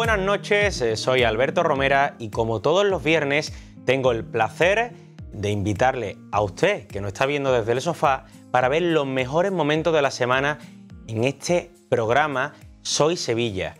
buenas noches, eh, soy Alberto Romera y como todos los viernes tengo el placer de invitarle a usted que nos está viendo desde el sofá para ver los mejores momentos de la semana en este programa Soy Sevilla.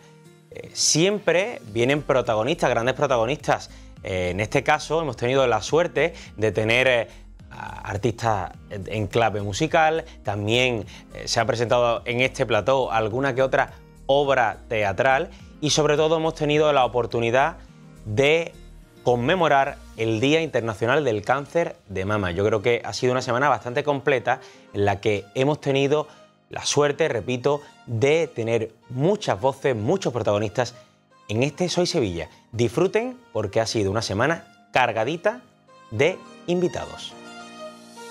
Eh, siempre vienen protagonistas, grandes protagonistas. Eh, en este caso hemos tenido la suerte de tener artistas en clave musical, también se ha presentado en este plató alguna que otra obra teatral y sobre todo hemos tenido la oportunidad de conmemorar el Día Internacional del Cáncer de Mama. Yo creo que ha sido una semana bastante completa en la que hemos tenido la suerte, repito, de tener muchas voces, muchos protagonistas en este Soy Sevilla. Disfruten porque ha sido una semana cargadita de invitados.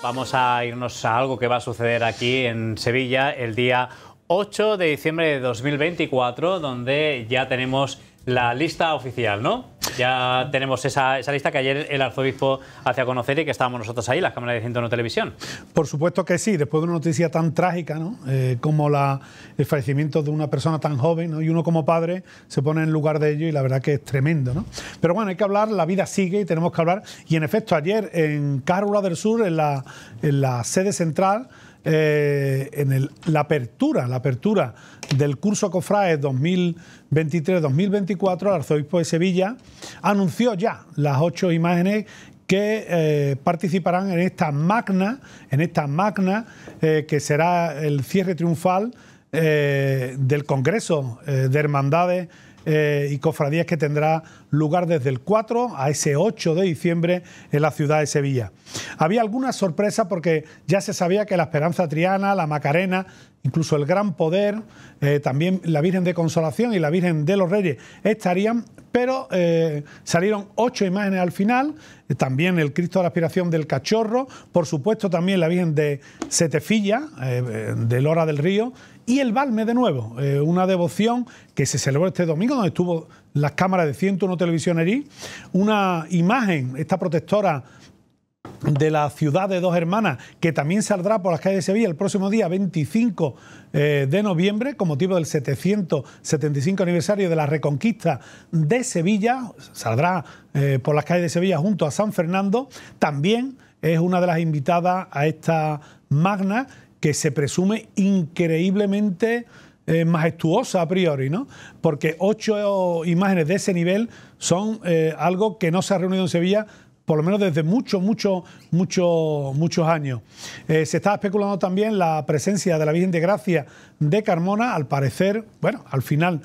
Vamos a irnos a algo que va a suceder aquí en Sevilla el día 8 de diciembre de 2024, donde ya tenemos la lista oficial, ¿no? Ya tenemos esa, lista que ayer el arzobispo hacía conocer y que estábamos nosotros ahí, las cámaras de 101 Televisión. Por supuesto que sí, después de una noticia tan trágica, ¿no? Eh, como el fallecimiento de una persona tan joven, ¿no? Y uno como padre se pone en lugar de ello y la verdad que es tremendo, ¿no? Pero bueno, hay que hablar, la vida sigue y tenemos que hablar. Y en efecto, ayer en Cárula del Sur, en la, en la sede central, eh, en la apertura, la apertura del curso COFRAE 2023-2024, el arzobispo de Sevilla anunció ya las ocho imágenes que eh, participarán en esta magna, en esta magna eh, que será el cierre triunfal del Congreso de Hermandades eh, y cofradías que tendrá lugar desde el 4 a ese 8 de diciembre en la ciudad de Sevilla. Había alguna sorpresa porque ya se sabía que la Esperanza Triana, la Macarena, incluso el Gran Poder, eh, también la Virgen de Consolación y la Virgen de los Reyes estarían, pero eh, salieron ocho imágenes al final, también el Cristo de la Aspiración del Cachorro, por supuesto también la Virgen de Setefilla, de Lora del Río, y el Balme, de nuevo, eh, una devoción que se celebró este domingo, donde estuvo las cámaras de 101 allí una imagen, esta protectora de la ciudad de Dos Hermanas, que también saldrá por las calles de Sevilla el próximo día 25 eh, de noviembre, con motivo del 775 aniversario de la Reconquista de Sevilla, saldrá eh, por las calles de Sevilla junto a San Fernando, también es una de las invitadas a esta magna que se presume increíblemente eh, majestuosa a priori, ¿no? Porque ocho imágenes de ese nivel son eh, algo que no se ha reunido en Sevilla por lo menos desde muchos, muchos, muchos, muchos años. Eh, se está especulando también la presencia de la Virgen de Gracia de Carmona, al parecer, bueno, al final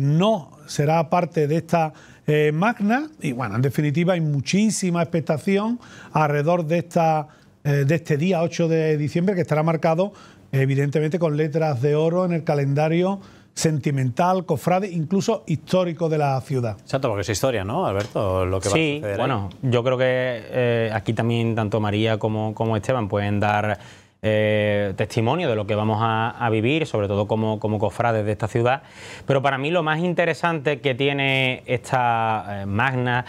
no será parte de esta magna, y bueno, en definitiva hay muchísima expectación alrededor de esta eh, de este día 8 de diciembre, que estará marcado evidentemente con letras de oro en el calendario sentimental, cofrade, incluso histórico de la ciudad. Exacto, porque es historia, ¿no, Alberto? Lo que sí, bueno, yo creo que eh, aquí también tanto María como, como Esteban pueden dar eh, testimonio de lo que vamos a, vivir, sobre todo como, cofrades de esta ciudad. Pero para mí lo más interesante que tiene esta eh, magna,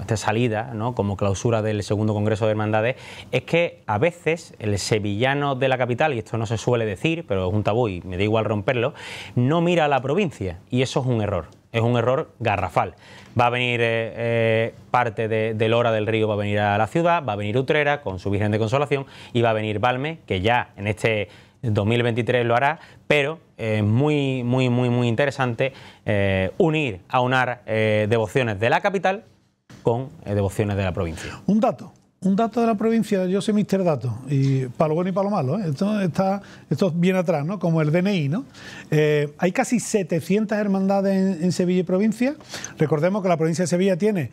esta salida como clausura del segundo Congreso de Hermandades, es que a veces el sevillano de la capital, y esto no se suele decir, pero es un tabú y me da igual romperlo, no mira a la provincia y eso es un error es un error garrafal. Va a venir eh, eh, parte de, Lora del Río, va a venir a la ciudad, va a venir Utrera con su Virgen de Consolación y va a venir Balme, que ya en este 2023 lo hará, pero es eh, muy, muy, muy, muy interesante unir, aunar devociones de la capital con devociones de la provincia. Un dato un dato de la provincia, yo soy mister dato, y para lo bueno y para lo malo, ¿eh? esto, está, esto bien atrás, ¿no? como el DNI. ¿no? Eh, hay casi 700 hermandades en, Sevilla y provincia. Recordemos que la provincia de Sevilla tiene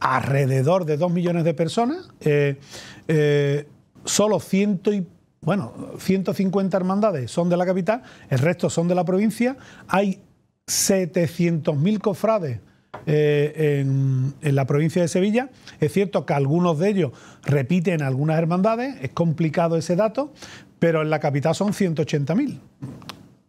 alrededor de 2 millones de personas, eh, solo ciento y bueno, 150 hermandades son de la capital, el resto son de la provincia, hay 700.000 cofrades eh, en, en, la provincia de Sevilla. Es cierto que algunos de ellos repiten algunas hermandades, es complicado ese dato, pero en la capital son 180.000.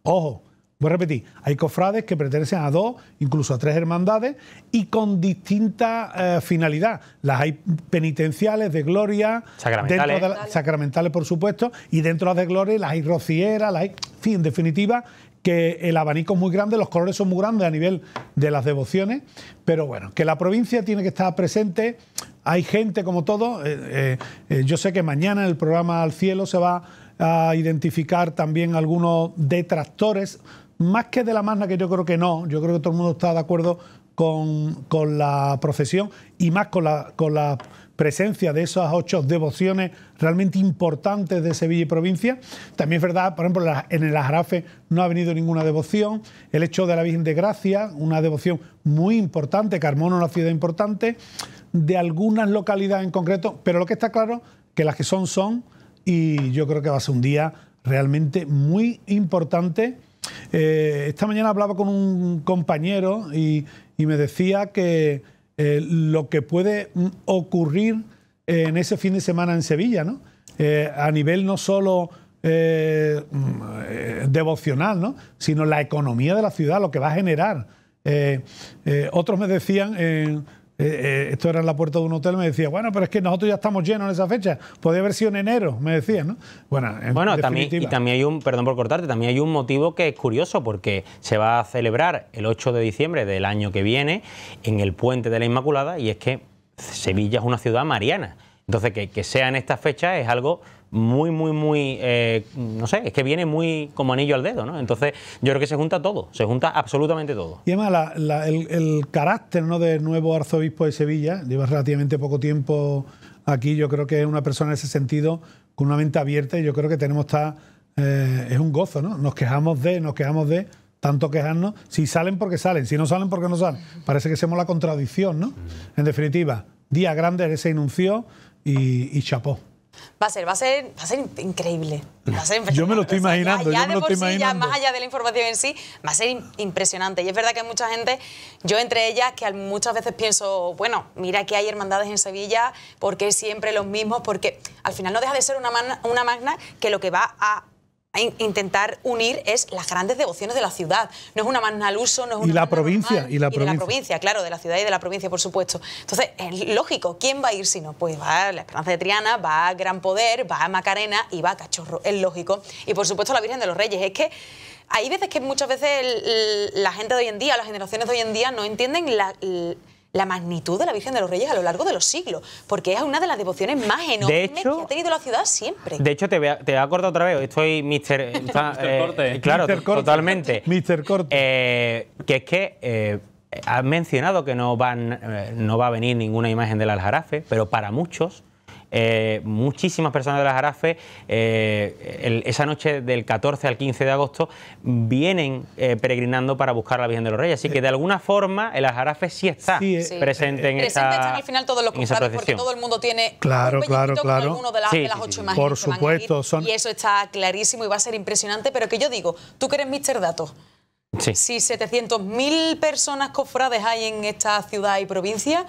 Ojo, Voy a repetir, hay cofrades que pertenecen a dos, incluso a tres hermandades y con distinta eh, finalidad. Las hay penitenciales, de gloria, sacramentales. sacramentales por supuesto, y dentro de las de gloria las hay rocieras, las en fin, definitiva, que el abanico es muy grande, los colores son muy grandes a nivel de las devociones, pero bueno, que la provincia tiene que estar presente, hay gente como todo, eh, eh, yo sé que mañana en el programa Al Cielo se va a identificar también algunos detractores más que de la magna, que yo creo que no, yo creo que todo el mundo está de acuerdo con, la procesión y más con la, con la presencia de esas ocho devociones realmente importantes de Sevilla y provincia. También es verdad, por ejemplo, en el Ajarafe no ha venido ninguna devoción. El hecho de la Virgen de Gracia, una devoción muy importante, Carmona una ciudad importante, de algunas localidades en concreto, pero lo que está claro que las que son son y yo creo que va a ser un día realmente muy importante eh, esta mañana hablaba con un compañero y, me decía que eh, lo que puede mm, ocurrir eh, en ese fin de semana en Sevilla, ¿no? a nivel no solo mm, devocional, sino la economía de la ciudad, lo que va a generar. otros me decían eh, eh, esto era en la puerta de un hotel, me decía, bueno, pero es que nosotros ya estamos llenos en esa fecha, podía haber sido en enero, me decía, ¿no? Bueno, en bueno también, y también hay un, perdón por cortarte, también hay un motivo que es curioso, porque se va a celebrar el 8 de diciembre del año que viene en el puente de la Inmaculada, y es que Sevilla es una ciudad mariana. Entonces, que, que sea en esta fecha es algo muy, muy, muy, eh, no sé, es que viene muy como anillo al dedo, ¿no? Entonces yo creo que se junta todo, se junta absolutamente todo. Y además el, carácter ¿no? del nuevo arzobispo de Sevilla, lleva relativamente poco tiempo aquí, yo creo que es una persona en ese sentido con una mente abierta y yo creo que tenemos está eh, es un gozo, ¿no? Nos quejamos de, nos quejamos de, tanto quejarnos, si salen porque salen, si no salen porque no salen. Parece que somos la contradicción, ¿no? Mm. En definitiva, día grande, se inunció y, y chapó. Va a ser, va a ser, va a ser increíble. Va a ser yo me lo estoy imaginando. ya, más allá de la información en sí, va a ser impresionante. Y es verdad que hay mucha gente, yo entre ellas, que muchas veces pienso, bueno, mira que hay hermandades en Sevilla, porque siempre los mismos, porque al final no deja de ser una, una magna que lo que va a intentar unir es las grandes devociones de la ciudad. No es una mano al uso, no es una. Y la provincia, y la provincia. la provincia, claro, de la ciudad y de la provincia, por supuesto. Entonces, es lógico, ¿quién va a ir si no? Pues va la Esperanza de Triana, va a Gran Poder, va a Macarena y va a Cachorro, es lógico. Y por supuesto, la Virgen de los Reyes. Es que hay veces que muchas veces la gente de hoy en día, las generaciones de hoy en día, no entienden la la magnitud de la Virgen de los Reyes a lo largo de los siglos, porque es una de las devociones más enormes que ha tenido la ciudad siempre. De hecho, te voy a, te otra vez, estoy Mr. Eh, Corte. Claro, totalmente. Mr. Corte. Eh, que es que... Eh, has mencionado que no, van, no va a venir ninguna imagen del aljarafe, pero para muchos eh, muchísimas personas de la Jarafe eh, esa noche del 14 al 15 de agosto vienen eh, peregrinando para buscar la Virgen de los Reyes. Así que de alguna forma el Jarafe sí está presente en esa Presente están al final todos los cofrades porque todo el mundo tiene claro, claro, claro. alguno de, las ocho imágenes. Por supuesto, y eso está clarísimo y va a ser impresionante. Pero que yo digo, tú que eres Mister Dato... Sí. Si 700.000 personas cofrades hay en esta ciudad y provincia,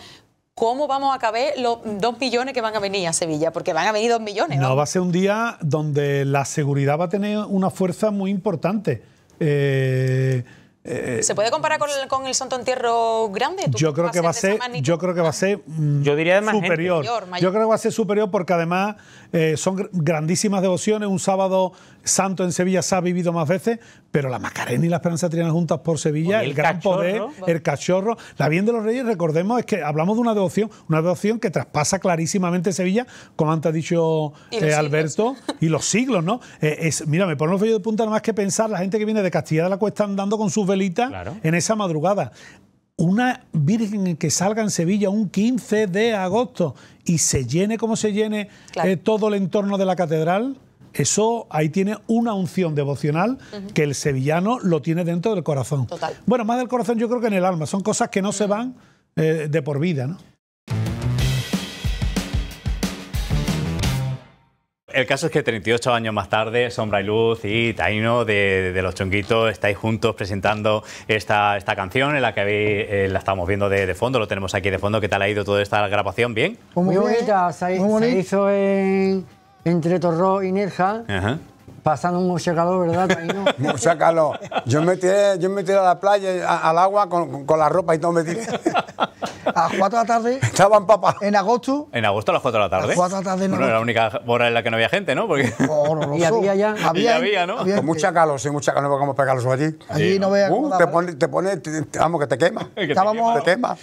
¿Cómo vamos a caber los dos millones que van a venir a Sevilla? Porque van a venir dos millones. No, no va a ser un día donde la seguridad va a tener una fuerza muy importante. Eh, eh, ¿Se puede comparar con el, Santo Entierro grande? Yo creo, que va a ser, mm, yo creo que va a ser superior. Yo creo que va a ser superior porque además eh, son grandísimas devociones. Un sábado Santo en Sevilla se ha vivido más veces, pero la Macarena y la Esperanza Triana juntas por Sevilla, el, gran poder, el cachorro. La bien de los Reyes, recordemos, es que hablamos de una devoción, una devoción que traspasa clarísimamente Sevilla, como antes ha dicho eh, Alberto, y los siglos, ¿no? Eh, es, mira, me pone los de punta más que pensar la gente que viene de Castilla de la Cuesta andando con sus velitas en esa madrugada una Virgen que salga en Sevilla un 15 de agosto y se llene como se llene eh, todo el entorno de la catedral, eso ahí tiene una unción devocional que el sevillano lo tiene dentro del corazón. Bueno, más del corazón yo creo que en el alma. Son cosas que no se van eh, de por vida, ¿no? El caso es que 38 años más tarde, Sombra y Luz y Taino de, Los Chonguitos estáis juntos presentando esta, esta canción en la que eh, la estamos viendo de, fondo, lo tenemos aquí de fondo. ¿Qué tal ha ido toda esta grabación? ¿Bien? Pues muy, bonita, se, hizo en entre Torró y Nerja, Ajá. pasando mucho calor, ¿verdad? No? mucho calor. Yo me tiré, yo me a la playa, al agua con, con, la ropa y todo me tiré. a las 4 de la tarde. Estaban papá. En agosto. En agosto a las 4 de la tarde. A las 4 de la tarde no. Bueno, era la única hora en la que no había gente, ¿no? Porque... Y había ya. Había, había ¿no? Con mucha calor, sí, mucha calor, vamos a pegar allí. Allí no, veas. Uh, te pone, te vamos, que te quema. Que estábamos. Te quema.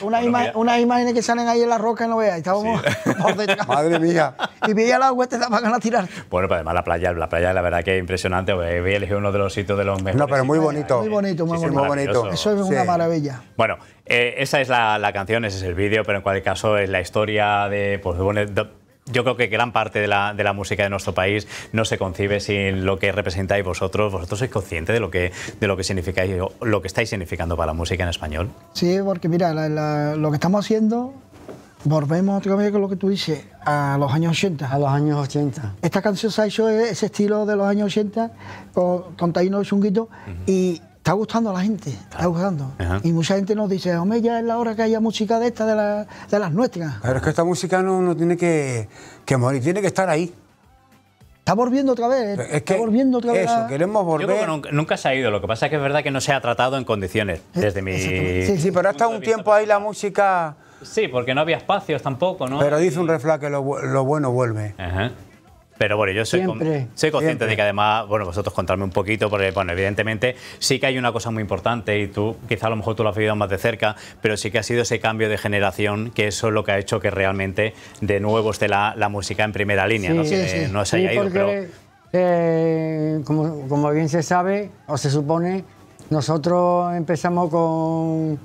Unas imágenes que salen ahí en la roca, no veas. Estábamos. Madre mía. Y veía el agua, te daban ganas de tirar. Bueno, pero pues además la playa, la playa, la verdad que es impresionante. Voy a uno de los sitios de los mejores. No, pero muy bonito. Muy bonito, muy bonito. Eso es una maravilla. Bueno, eh, esa es la, canción, ese es el vídeo, pero en cualquier caso es la historia de, pues, yo creo que gran parte de la, música de nuestro país no se concibe sin lo que representáis vosotros. ¿Vosotros sois conscientes de lo que, de lo que significáis, lo que estáis significando para la música en español? Sí, porque mira, lo que estamos haciendo, volvemos otra con lo que tú dices, a los años 80. A los años 80. Esta canción se ha hecho ese estilo de los años 80, con, con Taino Chunguito, y está gustando a la gente, está gustando. Y mucha gente nos dice, hombre, ya es la hora que haya música de esta, de, las nuestras. Pero es que esta música no, tiene que, morir, tiene que estar ahí. Está volviendo otra vez. Es está que volviendo otra vez. Eso, queremos volver. nunca, se ha ido. Lo que pasa es que es verdad que no se ha tratado en condiciones. Eh, desde mi. Sí, sí, pero ha estado un tiempo ahí la música. Sí, porque no había espacios tampoco, ¿no? Pero dice un refrán que lo, lo bueno vuelve. Ajá. Pero bueno, yo soy, soy consciente de que además, bueno, vosotros contarme un poquito, porque bueno, evidentemente sí que hay una cosa muy importante y tú, quizá a lo mejor tú lo has vivido más de cerca, pero sí que ha sido ese cambio de generación que eso es lo que ha hecho que realmente de nuevo esté la, música en primera línea, ¿no? se ido. Eh, como, bien se sabe, o se supone, nosotros empezamos con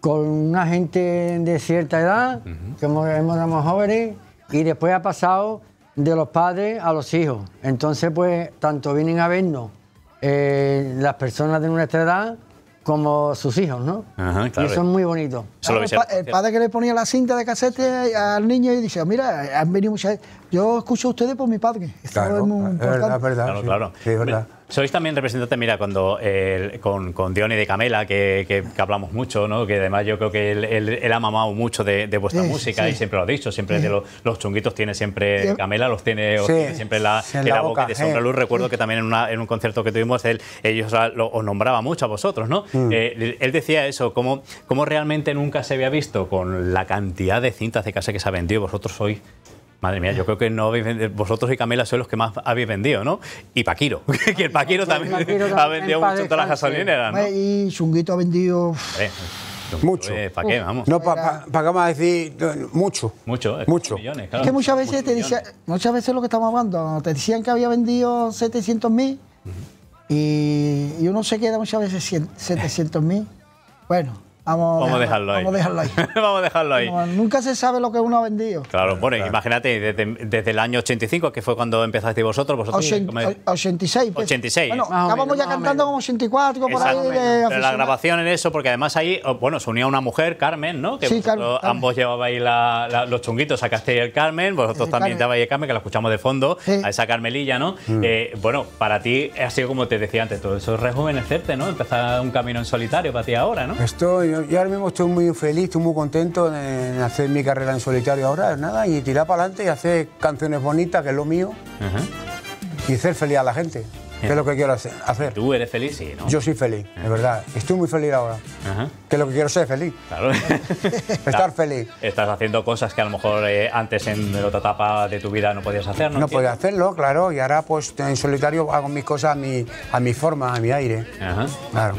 con una gente de cierta edad, que que éramos jóvenes, y después ha pasado de los padres a los hijos. Entonces, pues, tanto vienen a vernos eh, las personas de nuestra edad como sus hijos, ¿no? Ajá, Y son muy bonitos. el, padre que le ponía la cinta de casete al niño y dice, mira, han venido muchas... Yo escucho a ustedes por mi padre. es Es verdad, es verdad. Sois también representante, mira, cuando con, con Dione de Camela, que, que, hablamos mucho, ¿no? que además yo creo que él, ha mamado mucho de, vuestra música y siempre lo ha dicho, siempre de los, chunguitos tiene siempre Camela, los tiene, siempre la, la, boca, de Sombra Luz. Recuerdo que también en, un concierto que tuvimos, él ellos lo, os nombraba mucho a vosotros. ¿no? Mm. Eh, él decía eso, como, como realmente nunca se había visto con la cantidad de cintas de casa que se ha vendido, vosotros sois Madre mía, yo creo que no vosotros y Camela sois los que más habéis vendido, ¿no? Y Paquiro, que el Paquiro, también, ha vendido mucho todas las gasolineras, ¿no? Y Chunguito ha vendido... Eh, mucho. Eh, ¿Para qué? Vamos. No, ¿para qué vamos a decir mucho? Mucho, es eh, mucho. Millones, claro. Es que muchas veces, te decían, muchas veces lo que estamos hablando, te decían que había vendido 700 mil y, y, uno se queda muchas veces 700 mil. Bueno, Vamos, a dejarlo ahí. Vamos dejarlo ahí. nunca se sabe lo que uno ha vendido. Claro, bueno, imagínate, desde, el año 85, que fue cuando empezaste vosotros, vosotros... 86. 86. Pues. Bueno, estábamos ya cantando como 84, por ahí. la grabación en eso, porque además ahí, oh, bueno, se unía una mujer, Carmen, ¿no? Que sí, Carmen, ambos llevabais los chunguitos, sacasteis el Carmen, vosotros también llevabais el Carmen, que la escuchamos de fondo, a esa Carmelilla, ¿no? Mm. Eh, bueno, para ti ha sido como te decía antes, todo eso es rejuvenecerte, ¿no? Empezar un camino en solitario para ti ahora, ¿no? Estoy yo ahora mismo estoy muy feliz, estoy muy contento en hacer mi carrera en solitario ahora, nada, y tirar para adelante y hacer canciones bonitas, que es lo mío, y hacer feliz a la gente. ¿Qué es lo que quiero hacer? Tú eres feliz, sí, ¿no? Yo soy feliz, ah. de verdad. Estoy muy feliz ahora. Ajá. Que es lo que quiero ser feliz. Claro. Estar feliz. Estás haciendo cosas que a lo mejor eh, antes en otra etapa de tu vida no podías hacer, ¿no? No podía hacerlo, claro. Y ahora, pues en solitario hago mis cosas a mi, a forma, a mi aire. Claro.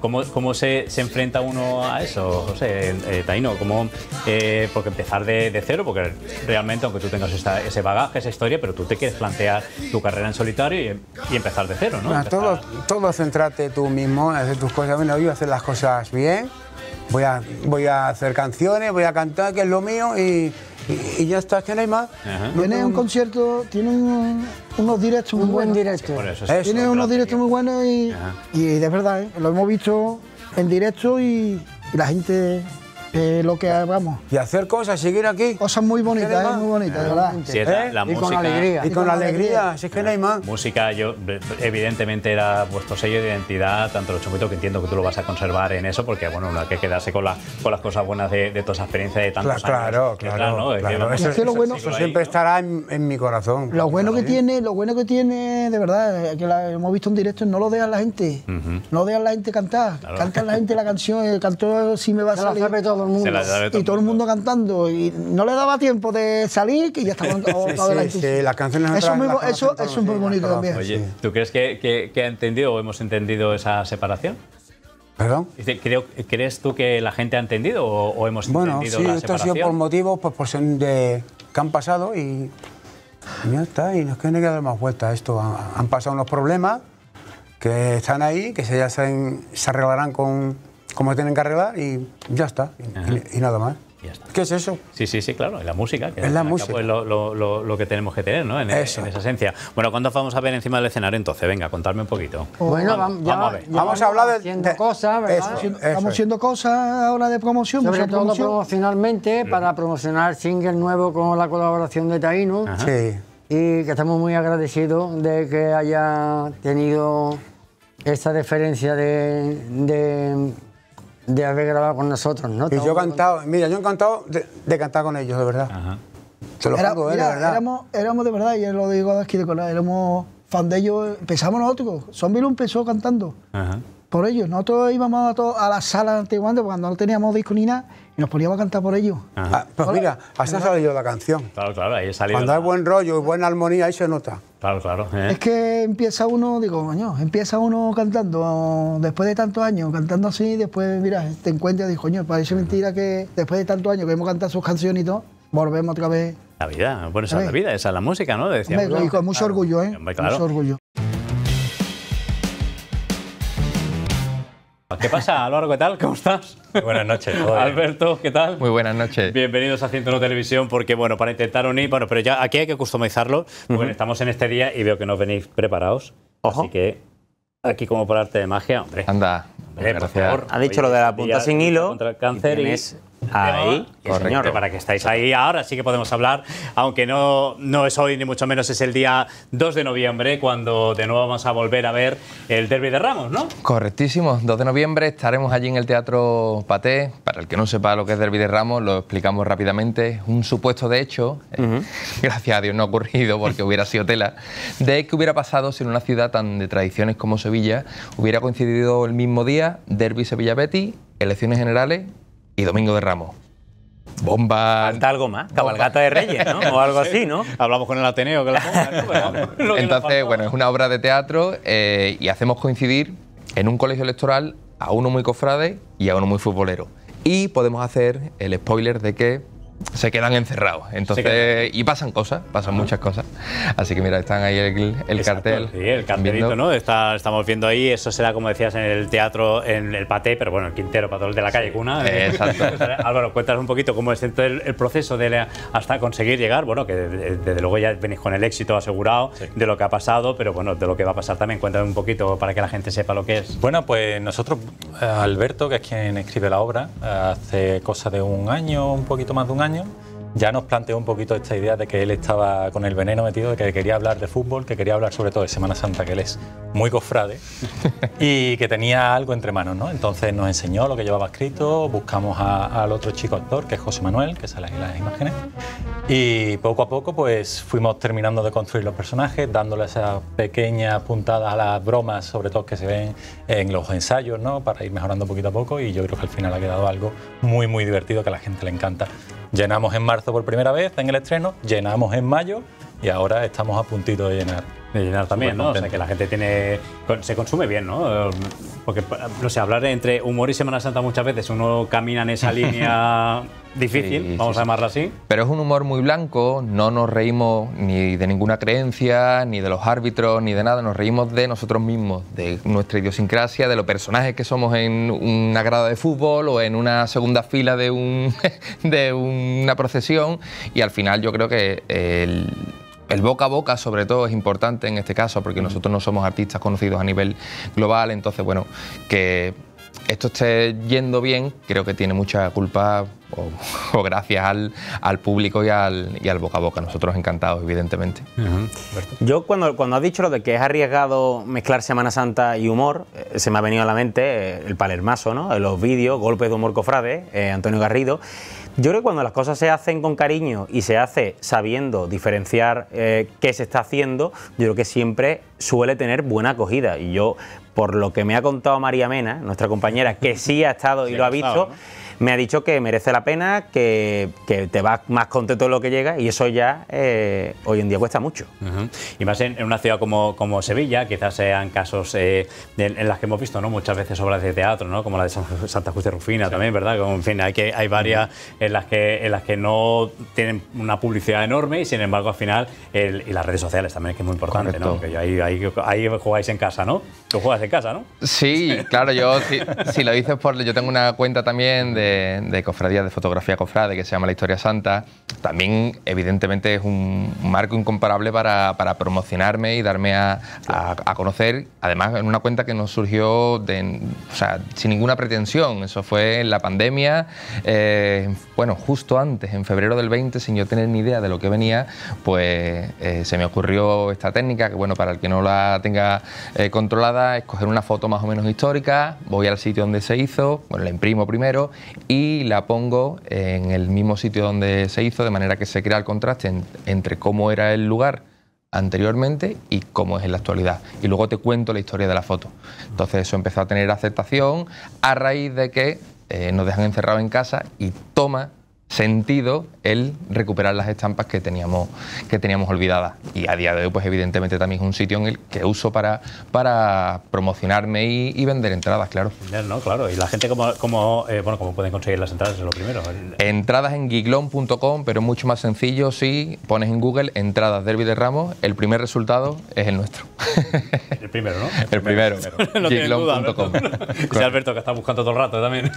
¿Cómo, se, enfrenta uno a eso, José eh, Taino? ¿Cómo, eh, porque empezar de, cero, porque realmente, aunque tú tengas ese bagaje, esa historia, pero tú te quieres plantear tu carrera en solitario y, y empezar de cero, todo, todo centrate tú mismo en hacer tus cosas. Bueno, yo voy hacer las cosas bien, voy a, voy a hacer canciones, voy a cantar, que es lo mío, y, ya está, que no hay más. Tiene un concierto, tiene unos directos muy, buenos. Buen tiene unos directos muy buenos y, de verdad, ¿eh? lo hemos visto en directo y la gente eh, lo que hagamos Y hacer cosas, seguir aquí. Cosas muy bonitas, eh, muy bonitas, verdad. Eh, y con alegría. Y con, alegría, si es que no hay más. Música, yo, evidentemente era vuestro sello de identidad, tanto los chomito que entiendo que tú lo vas a conservar en eso, porque bueno, no hay que quedarse con, las con las cosas buenas de, de toda esa experiencia de tantos claro, años. Claro, claro, eso, siempre estará en, mi corazón. Lo bueno que tiene, lo bueno que tiene, de verdad, que la, hemos visto en directo, no lo dejan la gente. No lo No dejan la gente cantar. Canta la gente la canción, el cantor si me va a salir. Todo y todo el mundo. cantando. Y no le daba tiempo de salir, que ya estaba sí, sí, las canciones Eso, es muy bonito también. Oye, ¿tú crees que, ha entendido o hemos entendido esa separación? ¿Perdón? ¿Crees tú que la gente ha entendido o, hemos bueno, sí, esto ha sido por motivos pues, de, que han pasado y, ya está, y nos tiene que dar más vueltas esto. Han, pasado unos problemas que están ahí, que ya se, se arreglarán con ...como tienen que y ya está, y, nada más. ¿Qué es eso? Sí, sí, sí, claro, es la música. es la música. Es lo, lo, que tenemos que tener, ¿no? En, esa esencia. Bueno, ¿cuándo vamos a ver encima del escenario entonces? Venga, contadme un poquito. Oh, bueno, vamos, a ver. Vamos a hablar de. cosas, ¿verdad? Estamos haciendo cosas ahora de promoción. Sobre todo promocionalmente, para promocionar single nuevo con la colaboración de Taino. Sí. Y que estamos muy agradecidos de que haya tenido esta referencia de de haber grabado con nosotros, ¿no? Y yo he cantado, mira, yo he encantado de, cantar con ellos, de verdad. Se lo juro, eh, de verdad. Éramos, éramos, de verdad, y él lo digo aquí de éramos fan de ellos, eh, empezamos nosotros, Zombie lo empezó cantando. Ajá por ellos. Nosotros íbamos a, todo, a la sala de cuando no teníamos disco ni nada y nos poníamos a cantar por ellos. Ah, pues mira, así ha salido la canción. Claro, claro, ahí ha Cuando hay buen rollo y buena armonía, ahí se nota. Claro, claro. ¿eh? Es que empieza uno, digo, coño, empieza uno cantando, después de tantos años, cantando así, después, mira, te encuentras, y dices, coño, parece mentira que después de tantos años que hemos cantado sus canciones y todo, volvemos otra vez. La vida, bueno, esa es la vida, esa es la música, ¿no? y con mucho orgullo, ¿eh? claro. Mucho orgullo. Pues, ¿Qué pasa, Álvaro? ¿Qué tal? ¿Cómo estás? Muy buenas noches. Alberto, ¿qué tal? Muy buenas noches. Bienvenidos a 101 Televisión, porque bueno, para intentar unir, bueno, pero ya aquí hay que customizarlo. Bueno, pues estamos en este día y veo que no venís preparados. Ojo. Así que aquí como por arte de magia, hombre. Anda. Gracias. Ha dicho lo de la punta sin hilo. Contra el cáncer y, y Ahí, correcto. Señor, para que estáis ahí. Ahora sí que podemos hablar, aunque no, no es hoy, ni mucho menos es el día 2 de noviembre, cuando de nuevo vamos a volver a ver el Derby de Ramos, ¿no? Correctísimo. 2 de noviembre estaremos allí en el Teatro Paté. Para el que no sepa lo que es Derby de Ramos, lo explicamos rápidamente. Un supuesto de hecho, eh, gracias a Dios no ha ocurrido porque hubiera sido tela, de que hubiera pasado si en una ciudad tan de tradiciones como Sevilla hubiera coincidido el mismo día Derby Sevilla-Betty, elecciones generales y Domingo de Ramos. Bomba. Falta algo más, cabalgata de Reyes, ¿no? O algo así, ¿no? Hablamos con el Ateneo que la ¿no? Entonces, bueno, es una obra de teatro eh, y hacemos coincidir en un colegio electoral a uno muy cofrade y a uno muy futbolero. Y podemos hacer el spoiler de que se quedan encerrados. Entonces, y pasan cosas, pasan muchas cosas. Así que mira, están ahí el, cartel. Sí, el cartelito, ¿no? Está, estamos viendo ahí, eso será como decías en el teatro, en el paté, pero bueno, el Quintero, para todos de la calle Cuna. ¿eh? Exacto. Álvaro, cuéntanos un poquito cómo es el, el proceso de hasta conseguir llegar, bueno, que desde, luego ya venís con el éxito asegurado de lo que ha pasado, pero bueno, de lo que va a pasar también, cuéntanos un poquito para que la gente sepa lo que es. Bueno, pues nosotros, eh, Alberto, que es quien escribe la obra, hace cosa de un año, un poquito más de un año, ya nos planteó un poquito esta idea de que él estaba con el veneno metido, de que quería hablar de fútbol, que quería hablar sobre todo de Semana Santa, que él es muy cofrade y que tenía algo entre manos, ¿no? Entonces nos enseñó lo que llevaba escrito, buscamos al otro chico actor, que es José Manuel, que sale ahí las imágenes, y poco a poco pues fuimos terminando de construir los personajes, dándole esas pequeñas puntadas a las bromas, sobre todo que se ven en los ensayos, ¿no? Para ir mejorando poquito a poco y yo creo que al final ha quedado algo muy, muy divertido que a la gente le encanta Llenamos en marzo por primera vez en el estreno, llenamos en mayo y ahora estamos a puntito de llenar. De llenar también, ¿no? O sea, que la gente tiene se consume bien, ¿no? Porque, no sé, hablar entre humor y Semana Santa muchas veces uno camina en esa línea Difícil, vamos a llamarlo así. Pero es un humor muy blanco, no nos reímos ni de ninguna creencia, ni de los árbitros, ni de nada, nos reímos de nosotros mismos, de nuestra idiosincrasia, de los personajes que somos en una grada de fútbol o en una segunda fila de, un, de una procesión y al final yo creo que el, el boca a boca sobre todo es importante en este caso porque nosotros no somos artistas conocidos a nivel global, entonces bueno, que esto esté yendo bien creo que tiene mucha culpa o, gracias al, público y al, y al, boca a boca. Nosotros encantados, evidentemente. Yo cuando, cuando has dicho lo de que es arriesgado mezclar Semana Santa y humor, eh, se me ha venido a la mente eh, el palermaso, ¿no? Eh, los vídeos, golpes de humor cofrade, Antonio Garrido. Yo creo que cuando las cosas se hacen con cariño y se hace sabiendo diferenciar qué se está haciendo, yo creo que siempre suele tener buena acogida. Y yo, por lo que me ha contado María Mena, nuestra compañera, que sí ha estado y lo ha visto, me ha dicho que merece la pena, que, te vas más contento de lo que llega y eso ya eh, hoy en día cuesta mucho. Y más en, una ciudad como, como Sevilla, quizás sean casos eh, en, las que hemos visto ¿no? muchas veces obras de teatro, ¿no? como la de Santa Justa Rufina también, ¿verdad? en fin, hay, que, hay varias en, las que, en las que no tienen una publicidad enorme y sin embargo al final, y las redes sociales también, que es muy importante, ¿no? ahí, jugáis en casa, ¿no? Tú juegas en casa, ¿no? Sí, claro, yo si, lo dices por... Yo tengo una cuenta también de de, cofradías de fotografía cofrade que se llama La Historia Santa, también evidentemente es un marco incomparable para, promocionarme y darme a, a, conocer, además en una cuenta que nos surgió de, sin ninguna pretensión, eso fue en la pandemia, eh, bueno, justo antes, en febrero del 20, sin yo tener ni idea de lo que venía, pues eh, se me ocurrió esta técnica, que bueno, para el que no la tenga eh, controlada, ...escoger una foto más o menos histórica, voy al sitio donde se hizo, bueno, la imprimo primero y la pongo en el mismo sitio donde se hizo, de manera que se crea el contraste entre cómo era el lugar anteriormente y cómo es en la actualidad. Y luego te cuento la historia de la foto. Entonces eso empezó a tener aceptación a raíz de que eh, nos dejan encerrados en casa y toma sentido el recuperar las estampas que teníamos, que teníamos olvidadas. Y a día de hoy, pues evidentemente también es un sitio en el que uso para, para promocionarme y, vender entradas, claro. No, claro. Y la gente como, como eh, bueno, ¿cómo pueden conseguir las entradas? Es lo primero. Entradas en giglon.com, pero mucho más sencillo si pones en Google entradas Derby de Ramos, el primer resultado es el nuestro. El primero, ¿no? El, primero. no giglon.com. Alberto. Alberto que está buscando todo el rato también.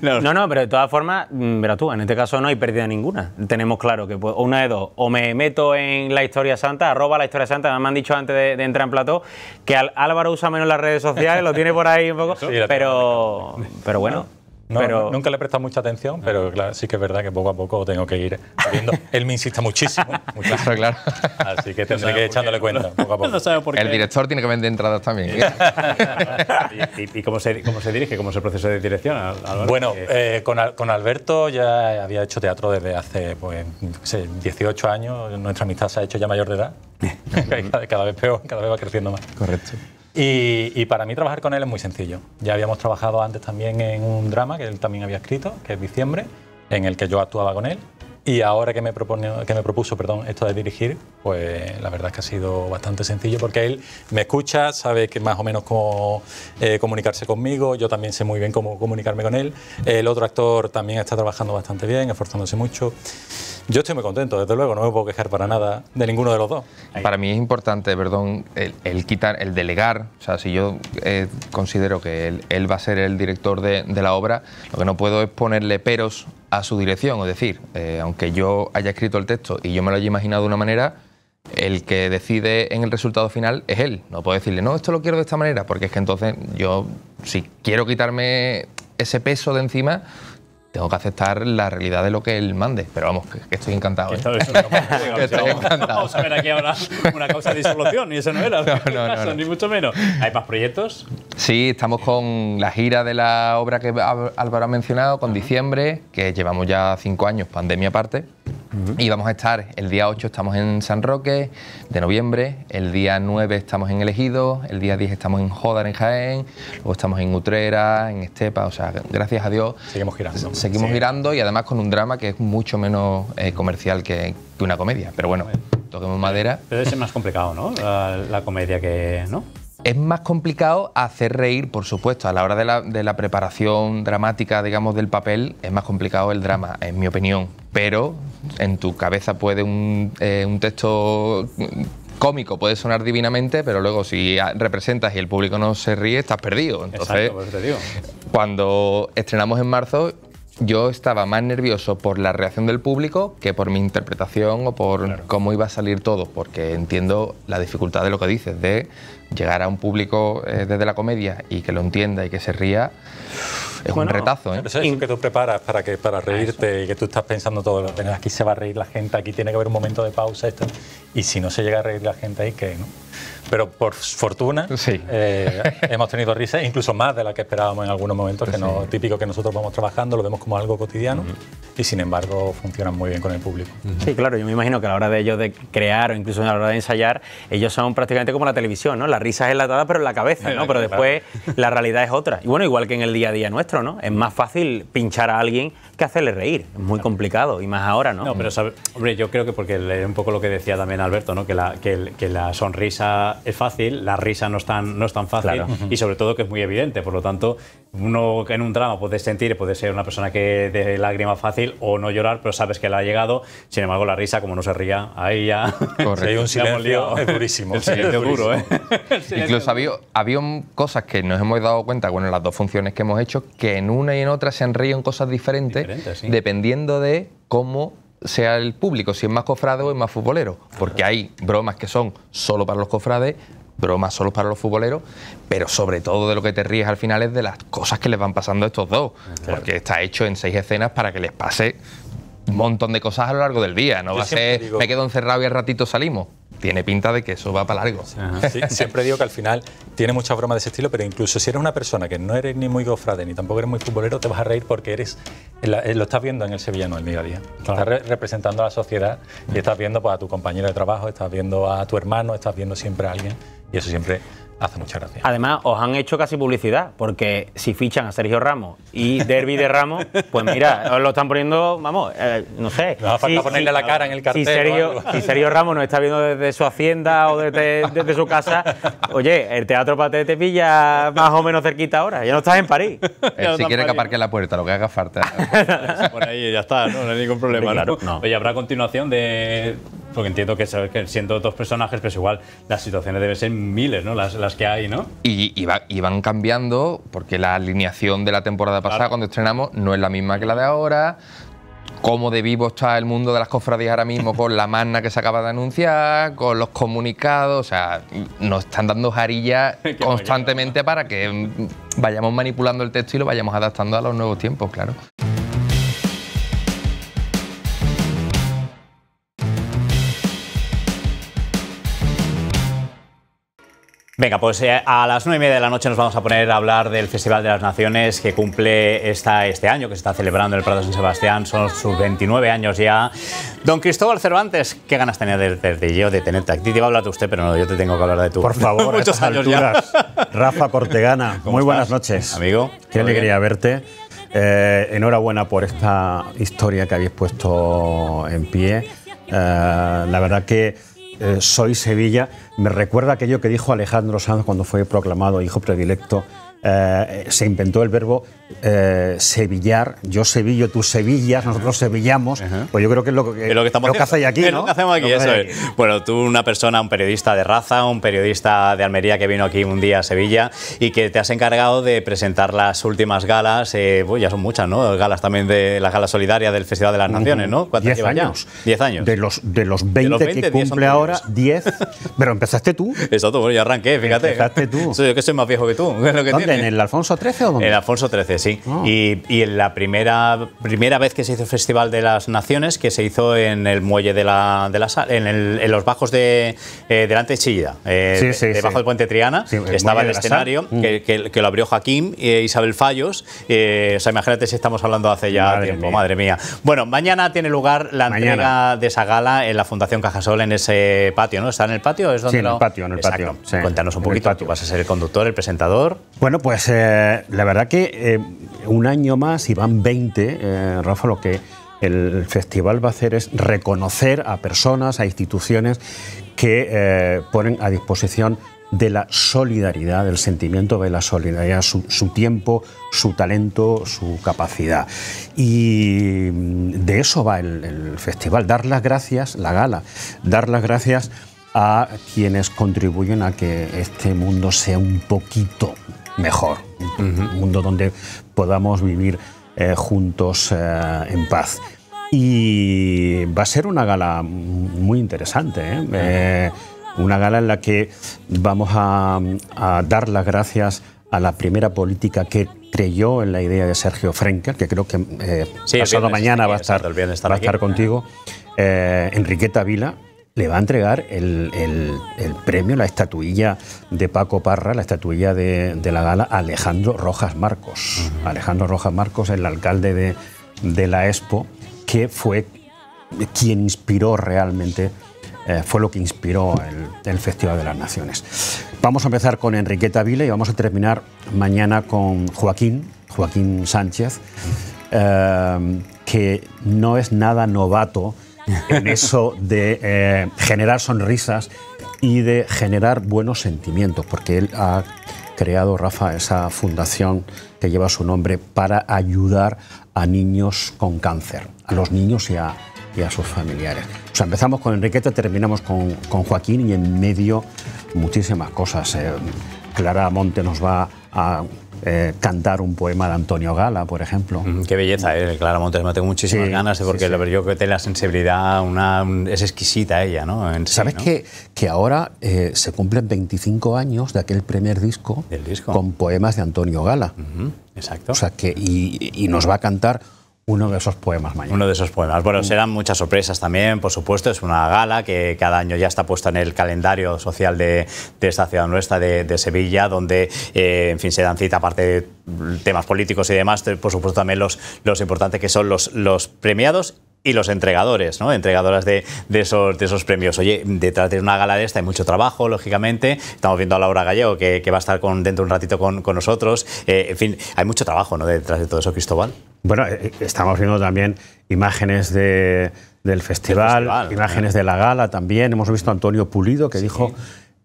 No, no, pero de todas formas, mm, en este caso no hay pérdida ninguna. Tenemos claro que pues, una de dos, o me meto en la historia santa, arroba la historia santa, me han dicho antes de, entrar en plató que Álvaro usa menos las redes sociales, lo tiene por ahí un poco, pero bueno. Nunca le he prestado mucha atención, pero sí que es verdad que poco a poco tengo que ir viendo. Él me insiste muchísimo. Así que tendré que ir echándole cuenta El director tiene que vender entradas también. ¿Y, cómo, se, dirige? ¿Cómo es el proceso de dirección? Bueno, eh, con, Alberto ya había hecho teatro desde hace pues, 18 años. Nuestra amistad se ha hecho ya mayor de edad. cada vez peor, cada vez va creciendo más. Correcto. Y, para mí trabajar con él es muy sencillo. Ya habíamos trabajado antes también en un drama que él también había escrito, que es Diciembre, en el que yo actuaba con él. Y ahora que me, que me propuso perdón, esto de dirigir, pues la verdad es que ha sido bastante sencillo porque él me escucha, sabe que más o menos cómo eh, comunicarse conmigo, yo también sé muy bien cómo comunicarme con él. El otro actor también está trabajando bastante bien, esforzándose mucho. Yo estoy muy contento, desde luego, no me puedo quejar para nada de ninguno de los dos. Para mí es importante, perdón, el, quitar, el delegar. O sea, si yo eh, considero que él, va a ser el director de la obra, lo que no puedo es ponerle peros a su dirección. Es decir, eh, aunque yo haya escrito el texto y yo me lo haya imaginado de una manera, el que decide en el resultado final es él. No puedo decirle, no, esto lo quiero de esta manera, porque es que entonces yo, si quiero quitarme ese peso de encima, tengo que aceptar la realidad de lo que él mande. Pero vamos, que, estoy encantado. Que ¿eh? encantado. Vamos a ver aquí ahora una causa de disolución, y eso no era. No, no, caso, no, ni mucho menos. ¿Hay más proyectos? Sí, estamos con la gira de la obra que Álvaro ha mencionado, con diciembre, que llevamos ya cinco años, pandemia aparte. Y vamos a estar, el día 8 estamos en San Roque de noviembre, el día 9 estamos en Elegido el día 10 estamos en Jodar, en Jaén, luego estamos en Utrera, en Estepa, o sea, gracias a Dios. Seguimos girando. Seguimos girando y además con un drama que es mucho menos eh, comercial que, una comedia, pero bueno, toquemos madera. Pero debe ser más complicado, ¿no? La, comedia que, ¿no? Es más complicado hacer reír, por supuesto, a la hora de la preparación dramática, digamos, del papel, es más complicado el drama, en mi opinión pero en tu cabeza puede eh, un, texto cómico puede sonar divinamente, pero luego si representas y el público no se ríe, estás perdido. cuando estrenamos en marzo, yo estaba más nervioso por la reacción del público que por mi interpretación o por cómo iba a salir todo, porque entiendo la dificultad de lo que dices, de llegar a un público eh, desde la comedia y que lo entienda y que se ría es un retazo. ¿eh? eso es que tú preparas para que para reírte y que tú estás pensando todo, aquí se va a reír la gente, aquí tiene que haber un momento de pausa esto, y si no se llega a reír la gente ahí, que no. Pero por fortuna eh, hemos tenido risas, incluso más de las que esperábamos en algunos momentos, que no típico que nosotros vamos trabajando, lo vemos como algo cotidiano y sin embargo funcionan muy bien con el público. Sí, claro, yo me imagino que a la hora de ellos de crear o incluso a la hora de ensayar, ellos son prácticamente como la televisión, ¿no? La risa es enlatada pero en la cabeza, ¿no? Pero después la realidad es otra. Y bueno, igual que en el día a día nuestro, ¿no? Es más fácil pinchar a alguien que hacerle reír, es muy complicado y más ahora, ¿no? No, pero hombre, yo creo que porque es un poco lo que decía también Alberto, ¿no? Que la, que la sonrisa es fácil, la risa no es tan, no es fácil y sobre todo que es muy evidente. Por lo tanto, uno en un drama puede sentir, puede ser una persona que de lágrima fácil o no llorar, pero sabes que le ha llegado. Sin embargo, la risa, como no se ría, ahí ya. Hay un silencio durísimo. El silencio duro, ¿eh? Incluso había, había, cosas que nos hemos dado cuenta, bueno, las dos funciones que hemos hecho, que en una y en otra se han reído en cosas diferentes, dependiendo de cómo sea el público, si es más cofrade o es más futbolero, porque hay bromas que son solo para los cofrades, bromas solo para los futboleros, pero sobre todo de lo que te ríes al final es de las cosas que les van pasando a estos dos, porque está hecho en seis escenas para que les pase un montón de cosas a lo largo del día, no va a ser me quedo encerrado y al ratito salimos tiene pinta de que eso va para largo. siempre digo que al final tiene muchas bromas de ese estilo, pero incluso si eres una persona que no eres ni muy gofrade ni tampoco eres muy futbolero, te vas a reír porque eres eh, lo estás viendo en el sevillano el día a día. Estás representando a la sociedad y estás viendo pues, a tu compañero de trabajo, estás viendo a tu hermano, estás viendo siempre a alguien y eso siempre hace mucha gracia. Además, os han hecho casi publicidad, porque si fichan a Sergio Ramos y Derby de Ramos, pues mira, os lo están poniendo, vamos, eh, no sé. No falta ponerle la cara en el cartel. Si Sergio, si Ramos nos está viendo desde su hacienda o desde, su casa, oye, el Teatro Paté te pilla más o menos cerquita ahora, ya no estás en París. Eh, si quiere que aparque la puerta, lo que haga falta. Por ahí ya está, no, hay ningún problema. Claro, ¿habrá continuación de porque entiendo que, que siendo dos personajes, pero pues igual las situaciones deben ser miles, ¿no? Las, las que hay, ¿no? Y, van cambiando, porque la alineación de la temporada pasada, cuando estrenamos, no es la misma que la de ahora. Cómo de vivo está el mundo de las cofradías ahora mismo con la magna que se acaba de anunciar, con los comunicados, o sea, nos están dando jarillas constantemente para que vayamos manipulando el texto y lo vayamos adaptando a los nuevos tiempos, claro. Venga, pues eh, a las nueve y media de la noche nos vamos a poner a hablar del Festival de las Naciones que cumple esta, este año, que se está celebrando en el Prado San Sebastián, son sus 29 años ya. Don Cristóbal Cervantes, qué ganas tenía de, yo de tenerte aquí. Te iba a hablar de usted, pero no, yo te tengo que hablar de tú. Por favor, muchos a años ya. Rafa Cortegana, muy buenas noches. Amigo. Qué alegría verte. Eh, enhorabuena por esta historia que habéis puesto en pie. Eh, la verdad que eh, Soy Sevilla me recuerda aquello que dijo Alejandro Sanz cuando fue proclamado hijo predilecto. Eh, se inventó el verbo eh, sevillar, yo sevillo, tú sevillas, nosotros sevillamos, pues yo creo que es lo que, estamos aquí. hacemos aquí, Bueno, tú, una persona, un periodista de raza, un periodista de Almería que vino aquí un día a Sevilla y que te has encargado de presentar las últimas galas, eh, pues ya son muchas, ¿no? Galas también de la galas solidaria del Festival de las Naciones, ¿no? ¿Cuántas años. Diez años. De los, de los 20, que cumple ahora, 10. Pero empezaste tú. Eso tú, yo arranqué, fíjate. Empezaste tú. yo que soy más viejo que tú. ¿En el Alfonso XIII o dónde? En el Alfonso XIII, sí. Ah. Y, y, en la primera, primera vez que se hizo el Festival de las Naciones, que se hizo en el muelle de la, de la en, en, los bajos de eh, delante de Chillida, eh, debajo del puente Triana, estaba el escenario mm. que, que, lo abrió Joaquín e Isabel Fallos. Eh, o sea, imagínate si estamos hablando hace ya tiempo, madre mía. Bueno, mañana tiene lugar la entrega de esa gala en la Fundación Cajasol en ese patio, ¿no? ¿Está en el patio? ¿Es donde sí, en el patio, en el patio. Cuéntanos un poquito, tú vas a ser el conductor, el presentador. Bueno, pues la verdad que un año más y van 20, eh, Rafa, lo que el festival va a hacer es reconocer a personas, a instituciones que eh, ponen a disposición de la solidaridad, del sentimiento de la solidaridad, su, tiempo, su talento, su capacidad. Y mm, de eso va el, el festival, dar las gracias, la gala, dar las gracias a quienes contribuyen a que este mundo sea un poquito mejor, un mundo donde podamos vivir eh, juntos eh, en paz. Y va a ser una gala muy interesante. ¿eh? una gala en la que vamos a, dar las gracias a la primera política que creyó en la idea de Sergio Frenkel, que creo que pasado mañana va a estar, a estar contigo, Enriqueta Vila, le va a entregar el, premio, la estatuilla de Paco Parra, la estatuilla de, la gala, Alejandro Rojas Marcos. Alejandro Rojas Marcos, el alcalde de, la Expo, que fue quien inspiró realmente, eh, fue lo que inspiró el, Festival de las Naciones. Vamos a empezar con Enriqueta Vila... y vamos a terminar mañana con Joaquín, Joaquín Sánchez, eh, que no es nada novato en eso de eh, generar sonrisas y de generar buenos sentimientos, porque él ha creado, Rafa, esa fundación que lleva su nombre para ayudar a niños con cáncer, a los niños y a, a sus familiares. empezamos con Enriqueta, terminamos con, Joaquín y en medio muchísimas cosas. Eh, Clara Monte nos va a eh, cantar un poema de Antonio Gala, por ejemplo. Mm, qué belleza, ¿eh? Clara Montes, me tengo muchísimas ganas, porque yo creo que la sensibilidad una, es exquisita ella, ¿no? ¿Sabes Que, que ahora eh, se cumplen 25 años de aquel primer disco, con poemas de Antonio Gala? exacto. sea, que, y nos va a cantar uno de esos poemas mañana. Uno de esos poemas. Bueno, serán muchas sorpresas también, por supuesto. Es una gala que cada año ya está puesta en el calendario social de, esta ciudad nuestra, de, Sevilla, donde, eh, en fin, se dan cita, aparte de temas políticos y demás, por supuesto también los, los importantes que son los, los premiados y los entregadores, ¿no? entregadoras de, esos, premios. Oye, detrás de una gala de esta hay mucho trabajo, lógicamente. Estamos viendo a Laura Gallego, que, va a estar con, dentro de un ratito con, nosotros. Eh, en fin, hay mucho trabajo ¿no? detrás de todo eso, Cristóbal. Bueno, eh, eh, estamos viendo también imágenes del festival, imágenes de la gala también. Hemos visto a Antonio Pulido, que dijo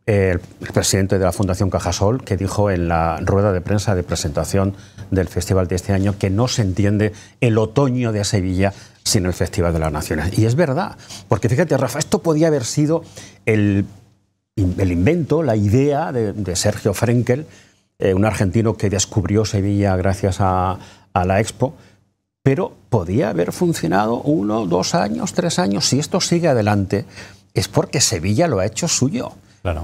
el presidente de la Fundación Cajasol, que dijo en la rueda de prensa de presentación del festival de este año que no se entiende el otoño de Sevilla sin el Festival de las Naciones. Y es verdad, porque fíjate, Rafa, esto podía haber sido el, invento, la idea de, Sergio Frenkel, eh, un argentino que descubrió Sevilla gracias a, la Expo, pero podía haber funcionado uno, dos años, tres años. Si esto sigue adelante, es porque Sevilla lo ha hecho suyo.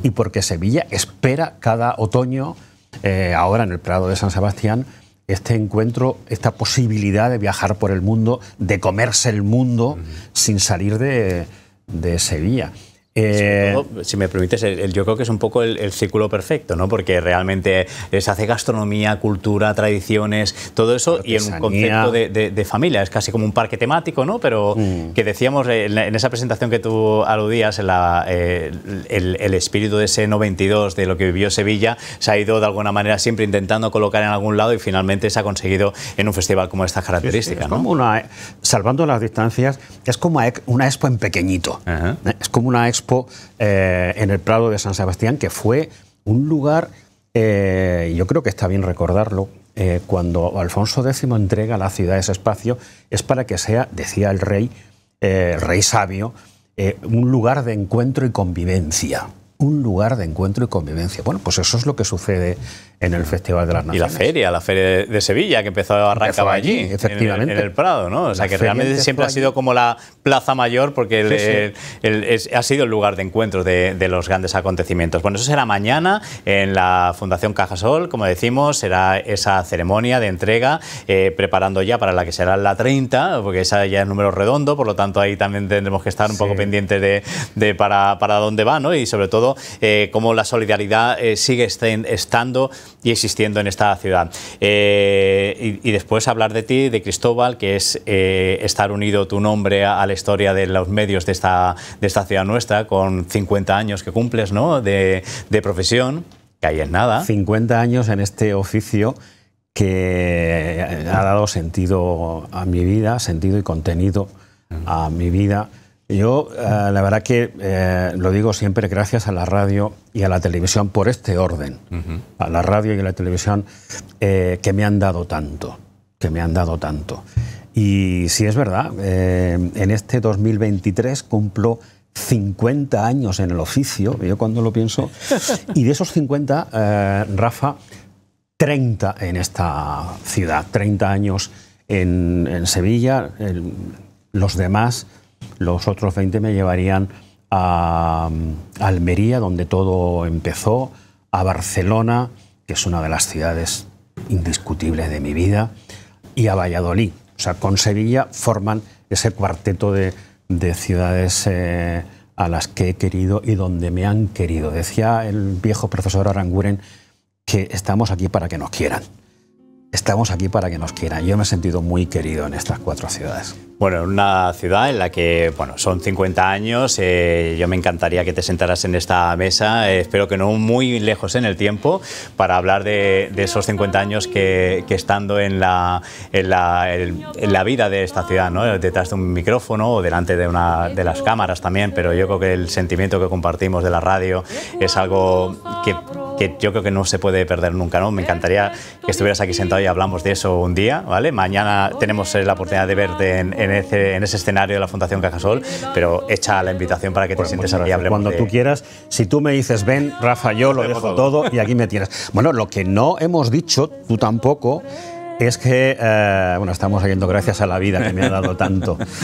Y porque Sevilla espera cada otoño, eh, ahora en el Prado de San Sebastián, este encuentro, esta posibilidad de viajar por el mundo, de comerse el mundo sin salir de, de Sevilla. Eh, si me permites, el, yo creo que es un poco el, círculo perfecto, ¿no? Porque realmente se hace gastronomía, cultura, tradiciones, todo eso, y en un concepto de, familia. Es casi como un parque temático, ¿no? Pero mm. que decíamos eh, en, esa presentación que tú aludías, en la, eh, el, espíritu de ese 92, de lo que vivió Sevilla, se ha ido de alguna manera siempre intentando colocar en algún lado y finalmente se ha conseguido en un festival como esta característica ¿no? como una, salvando las distancias, es como una expo en pequeñito. Es como una expo eh, en el Prado de San Sebastián, que fue un lugar, eh, yo creo que está bien recordarlo, eh, cuando Alfonso X entrega a la ciudad ese espacio, es para que sea, decía el rey, el rey sabio, un lugar de encuentro y convivencia un lugar de encuentro y convivencia. Bueno, pues eso es lo que sucede en el Festival de las Naciones. Y la feria, la feria de Sevilla, que empezó a arrancar allí, efectivamente. En el, Prado, ¿no? O sea, que realmente siempre ha sido como la plaza mayor porque ha sido el lugar de encuentro de, los grandes acontecimientos. Bueno, eso será mañana en la Fundación Cajasol, como decimos, será esa ceremonia de entrega, eh, preparando ya para la que será la 30, porque esa ya es número redondo, por lo tanto ahí también tendremos que estar un poco pendientes de, para, para dónde va, ¿no? Y sobre todo eh, cómo la solidaridad eh, sigue estando y existiendo en esta ciudad. Eh, y, después hablar de ti, de Cristóbal, que es estar unido tu nombre a, la historia de los medios de esta, ciudad nuestra, con 50 años que cumples de, de profesión, que ahí es nada. 50 años en este oficio que ha dado sentido a mi vida, sentido y contenido a mi vida. Yo, eh, la verdad que eh, lo digo siempre gracias a la radio y a la televisión por este orden, a la radio y a la televisión eh, que me han dado tanto, que me han dado tanto. Y si es verdad, en este 2023 cumplo 50 años en el oficio, yo cuando lo pienso, y de esos 50, Rafa, 30 en esta ciudad, 30 años en, Sevilla, los demás los otros 20 me llevarían mm, a Almería, donde todo empezó, a Barcelona, que es una de las ciudades indiscutibles de mi vida, y a Valladolid. O sea, con Sevilla forman ese cuarteto de, ciudades eh, a las que he querido y donde me han querido. Decía el viejo profesor Aranguren que estamos aquí para que nos quieran estamos aquí para que nos quieran. Yo me he sentido muy querido en estas cuatro ciudades. Bueno, en una ciudad en la que, bueno, son 50 años, eh, yo me encantaría que te sentaras en esta mesa, eh, espero que no muy lejos en el tiempo, para hablar de, esos 50 años que, estando en la, en la, en, la, vida de esta ciudad, detrás de un micrófono o delante de, una, de las cámaras también, pero yo creo que el sentimiento que compartimos de la radio es algo que yo creo que no se puede perder nunca, ¿no? Me encantaría que estuvieras aquí sentado y hablamos de eso un día, ¿vale? Mañana tenemos eh, la oportunidad de verte en, ese, en ese, escenario de la Fundación Cajasol, pero echa la invitación para que te pues sientes aquí. Cuando tú quieras, si tú me dices, ven, Rafa, yo lo dejo todo. todo y aquí me tienes. Bueno, lo que no hemos dicho, tú tampoco, es que, eh, bueno, estamos saliendo gracias a la vida que me ha dado tanto.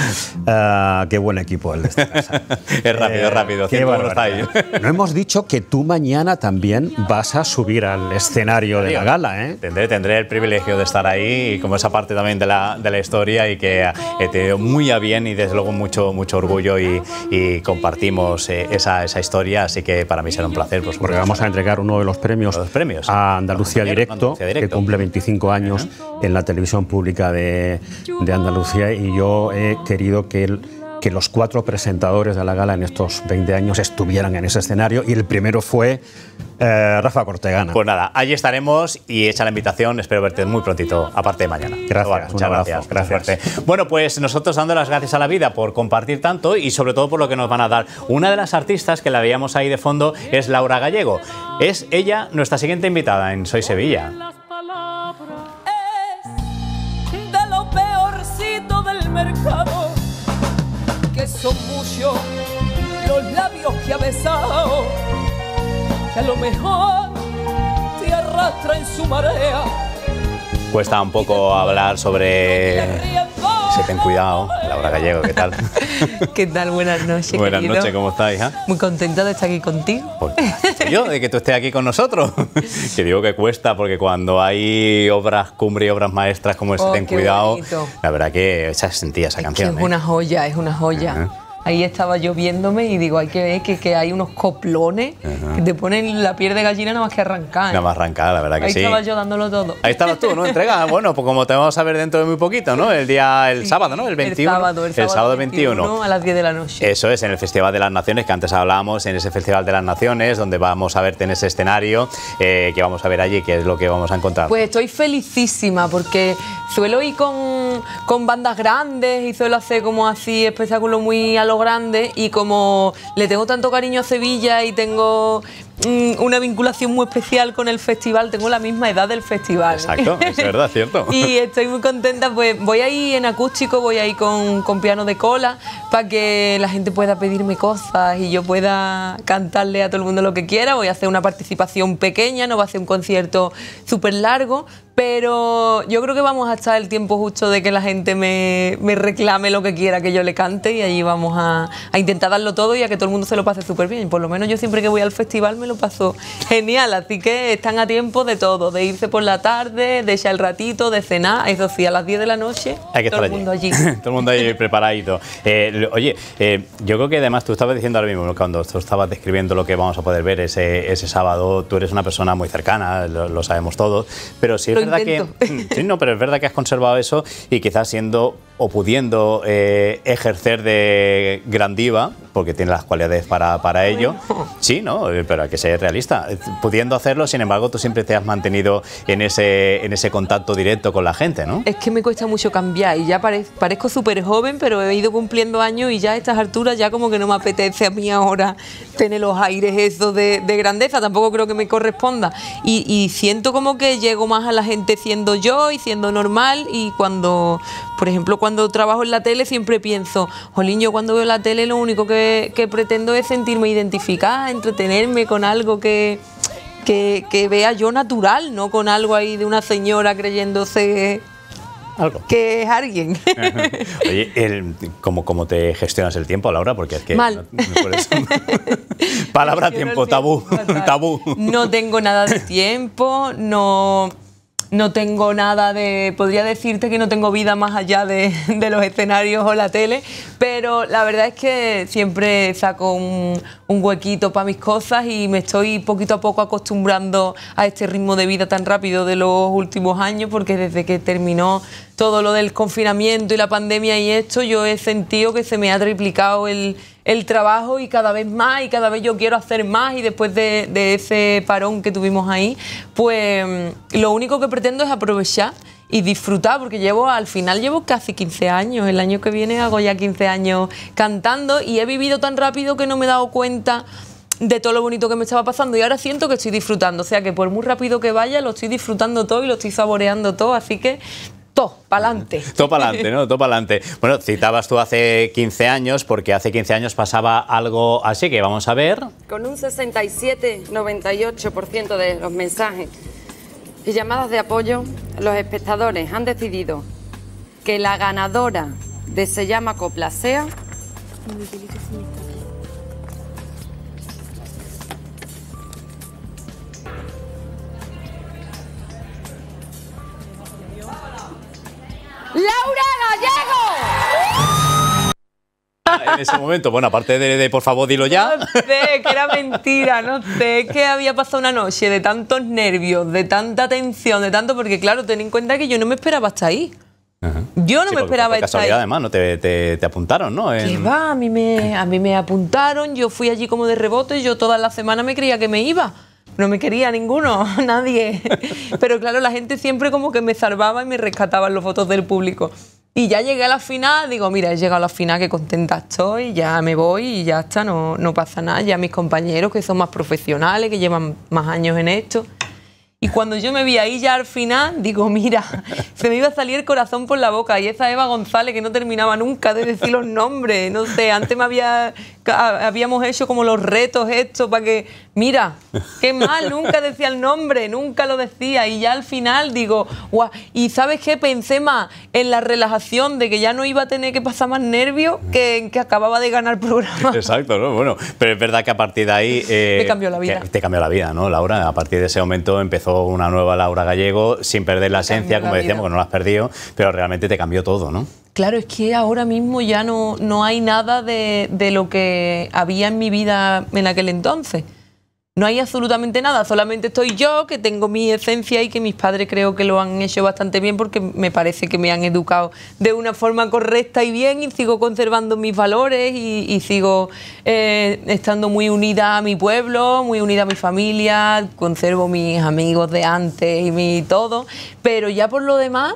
Eh, qué buen equipo el de esta casa. es rápido, rápido. Eh, no hemos dicho que tú mañana también vas a subir al escenario de la gala, ¿eh? Tendré, tendré el privilegio de estar ahí y como esa parte también de la, de la historia y que he tenido muy a bien y desde luego mucho, mucho orgullo y, compartimos esa, esa, historia, así que para mí será un placer. Porque vamos a entregar uno de los premios, a Andalucía, Directo, que cumple 25 años en la televisión pública de, Andalucía y yo he querido que los cuatro presentadores de la gala en estos 20 años estuvieran en ese escenario y el primero fue eh, Rafa Cortegana. Pues nada, allí estaremos y hecha la invitación, espero verte muy prontito, aparte de mañana. Gracias, muchas gracias. gracias. Bueno, pues nosotros dando las gracias a la vida por compartir tanto y sobre todo por lo que nos van a dar. Una de las artistas que la veíamos ahí de fondo es Laura Gallego. Es ella nuestra siguiente invitada en Soy Sevilla. mercado, que son muchos los labios que ha besado, que a lo mejor te arrastra en su marea. Cuesta un poco hablar sobre se ten cuidado, Laura Gallego, ¿qué tal? ¿Qué tal? Buenas noches. Buenas noches, ¿cómo estáis? Ah? Muy contenta de estar aquí contigo. ¿Por pues, Yo, de que tú estés aquí con nosotros. que digo que cuesta, porque cuando hay obras cumbre y obras maestras como el oh, ten cuidado, la verdad que se sentía esa canción. es ¿eh? una joya, es una joya. Ahí estaba yo viéndome y digo, hay que ver que, que hay unos coplones que te ponen la piel de gallina nada más que arrancar. Nada más arrancar, la verdad que sí. Ahí estaba yo dándolo todo. Ahí estabas tú, ¿no? Entrega, Bueno, pues como te vamos a ver dentro de muy poquito, ¿no? El día, el sábado, ¿no? El 21. El sábado, el el sábado 21, A las 10 de la noche. Eso es, en el Festival de las Naciones, que antes hablábamos, en ese Festival de las Naciones, donde vamos a verte en ese escenario, eh, que vamos a ver allí, qué es lo que vamos a encontrar. Pues estoy felicísima porque suelo ir con, bandas grandes y suelo hacer como así espectáculo muy lo grande y como le tengo tanto cariño a Sevilla y tengo Mm, una vinculación muy especial con el festival, tengo la misma edad del festival. Exacto, es verdad, cierto. y estoy muy contenta, pues voy ahí en acústico, voy ahí con, con piano de cola, para que la gente pueda pedirme cosas y yo pueda cantarle a todo el mundo lo que quiera. Voy a hacer una participación pequeña, no va a ser un concierto súper largo, pero yo creo que vamos a estar el tiempo justo de que la gente me, reclame lo que quiera que yo le cante y allí vamos a, intentar darlo todo y a que todo el mundo se lo pase súper bien. Por lo menos yo siempre que voy al festival me lo pasó genial, así que están a tiempo de todo, de irse por la tarde, de echar el ratito, de cenar, eso sí, a las 10 de la noche, todo el mundo allí. todo el mundo ahí preparadito. Eh, oye, eh, yo creo que además tú estabas diciendo ahora mismo, cuando tú estabas describiendo lo que vamos a poder ver ese, ese sábado, tú eres una persona muy cercana, lo, sabemos todos, pero sí es verdad que... Mm, sí, no, pero es verdad que has conservado eso y quizás siendo o pudiendo eh, ejercer de grandiva, porque tiene las cualidades para, para ello. Sí, ¿no? Pero que ser realista. Pudiendo hacerlo, sin embargo, tú siempre te has mantenido en ese, en ese contacto directo con la gente, ¿no? Es que me cuesta mucho cambiar y ya parezco súper joven, pero he ido cumpliendo años y ya a estas alturas ya como que no me apetece a mí ahora tener los aires esos de, grandeza, tampoco creo que me corresponda. Y, siento como que llego más a la gente siendo yo y siendo normal y cuando, por ejemplo, cuando trabajo en la tele siempre pienso, jolín, yo cuando veo la tele lo único que, pretendo es sentirme identificada, entretenerme con algo que, vea yo natural, no con algo ahí de una señora creyéndose Que es alguien. Oye, ¿cómo, te gestionas el tiempo, Laura? Porque es que. Mal. palabra tiempo, tabú. tabú. No tengo nada de tiempo, no no tengo nada de... Podría decirte que no tengo vida más allá de, los escenarios o la tele, pero la verdad es que siempre saco un huequito para mis cosas y me estoy poquito a poco acostumbrando a este ritmo de vida tan rápido de los últimos años, porque desde que terminó todo lo del confinamiento y la pandemia y esto, yo he sentido que se me ha triplicado el, trabajo y cada vez más y cada vez yo quiero hacer más y después de, de ese parón que tuvimos ahí, pues mm, lo único que pretendo es aprovechar y disfrutar, porque llevo al final llevo casi 15 años, el año que viene hago ya 15 años cantando y he vivido tan rápido que no me he dado cuenta de todo lo bonito que me estaba pasando y ahora siento que estoy disfrutando, o sea que por muy rápido que vaya lo estoy disfrutando todo y lo estoy saboreando todo, así que todo para adelante. todo ¿no? Todo para adelante. Bueno, citabas tú hace 15 años, porque hace 15 años pasaba algo así que vamos a ver. Con un 67-98% de los mensajes y llamadas de apoyo, los espectadores han decidido que la ganadora de Se llama Copla sea. Laura Gallego. En ese momento, bueno, aparte de, de por favor, dilo ya. No sé, que era mentira, no sé, que había pasado una noche de tantos nervios, de tanta tensión, de tanto, porque claro, ten en cuenta que yo no me esperaba hasta ahí. Yo no me esperaba por casualidad, estar además, ¿no? Te, te, te apuntaron, ¿no? va, a mí, me, a mí me apuntaron, yo fui allí como de rebote, yo toda la semana me creía que me iba no me quería ninguno, nadie. Pero claro, la gente siempre como que me salvaba y me rescataban los fotos del público. Y ya llegué a la final, digo, mira, he llegado a la final, qué contenta estoy, ya me voy y ya está, no, no pasa nada. Ya mis compañeros que son más profesionales, que llevan más años en esto, y cuando yo me vi ahí ya al final, digo, mira, se me iba a salir el corazón por la boca. Y esa Eva González que no terminaba nunca de decir los nombres, no sé, antes me había, habíamos hecho como los retos estos para que, mira, qué mal, nunca decía el nombre, nunca lo decía. Y ya al final digo, guau, y sabes qué, pensé más en la relajación de que ya no iba a tener que pasar más nervios que en que acababa de ganar el programa. Exacto, ¿no? Bueno, pero es verdad que a partir de ahí... te eh, cambió la vida. Te cambió la vida, ¿no, Laura? A partir de ese momento empezó una nueva Laura Gallego, sin perder la esencia, como decíamos, que no la has perdido, pero realmente te cambió todo, ¿no? Claro, es que ahora mismo ya no, hay nada de lo que había en mi vida en aquel entonces. No hay absolutamente nada, solamente estoy yo, que tengo mi esencia y que mis padres creo que lo han hecho bastante bien porque me parece que me han educado de una forma correcta y bien y sigo conservando mis valores y, sigo eh, estando muy unida a mi pueblo, muy unida a mi familia, conservo mis amigos de antes y mi todo, pero ya por lo demás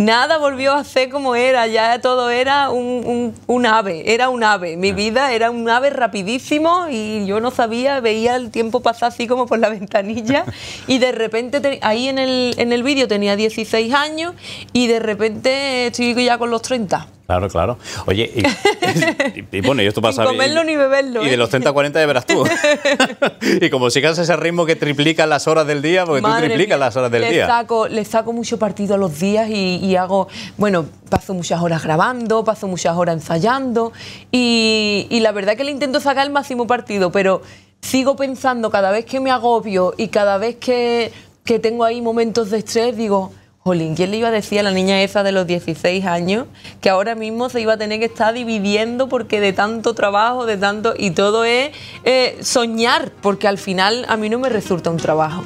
Nada volvió a ser como era, ya todo era un, ave, era un ave. Mi vida era un ave rapidísimo y yo no sabía, veía el tiempo pasar así como por la ventanilla y de repente ahí en el, en el vídeo tenía 16 años y de repente estoy ya con los 30. Claro, claro. Oye, y, bueno, y esto pasa. comerlo ni beberlo. Y de ¿eh? los 30 a 40 ya verás tú. y como sigas ese ritmo que triplica las horas del día, porque tú triplicas las horas del día. Saco, le saco mucho partido a los días y, hago. Bueno, paso muchas horas grabando, paso muchas horas ensayando. Y, la verdad que le intento sacar el máximo partido, pero sigo pensando cada vez que me agobio y cada vez que tengo ahí momentos de estrés, digo Jolín, ¿quién le iba a decir a la niña esa de los 16 años que ahora mismo se iba a tener que estar dividiendo porque de tanto trabajo, de tanto... Y todo es eh, soñar, porque al final a mí no me resulta un trabajo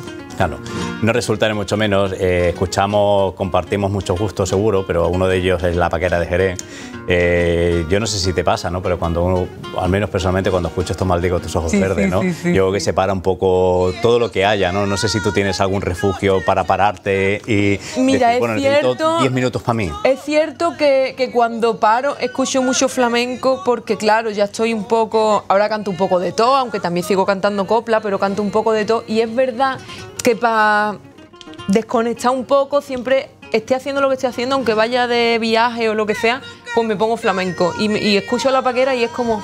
no resultará mucho menos. Eh, escuchamos, compartimos muchos gustos, seguro, pero uno de ellos es la paquera de Jerez. Eh, yo no sé si te pasa, ¿no? Pero cuando uno, al menos personalmente, cuando escucho estos malditos tus ojos verdes, ¿no? yo creo que para un poco todo lo que haya, ¿no? No sé si tú tienes algún refugio para pararte y. Mira, es cierto. 10 minutos para mí. Es cierto que, que cuando paro escucho mucho flamenco porque, claro, ya estoy un poco. Ahora canto un poco de todo, aunque también sigo cantando copla, pero canto un poco de todo. Y es verdad que para desconectar un poco siempre esté haciendo lo que estoy haciendo, aunque vaya de viaje o lo que sea, pues me pongo flamenco y, y escucho la paquera y es como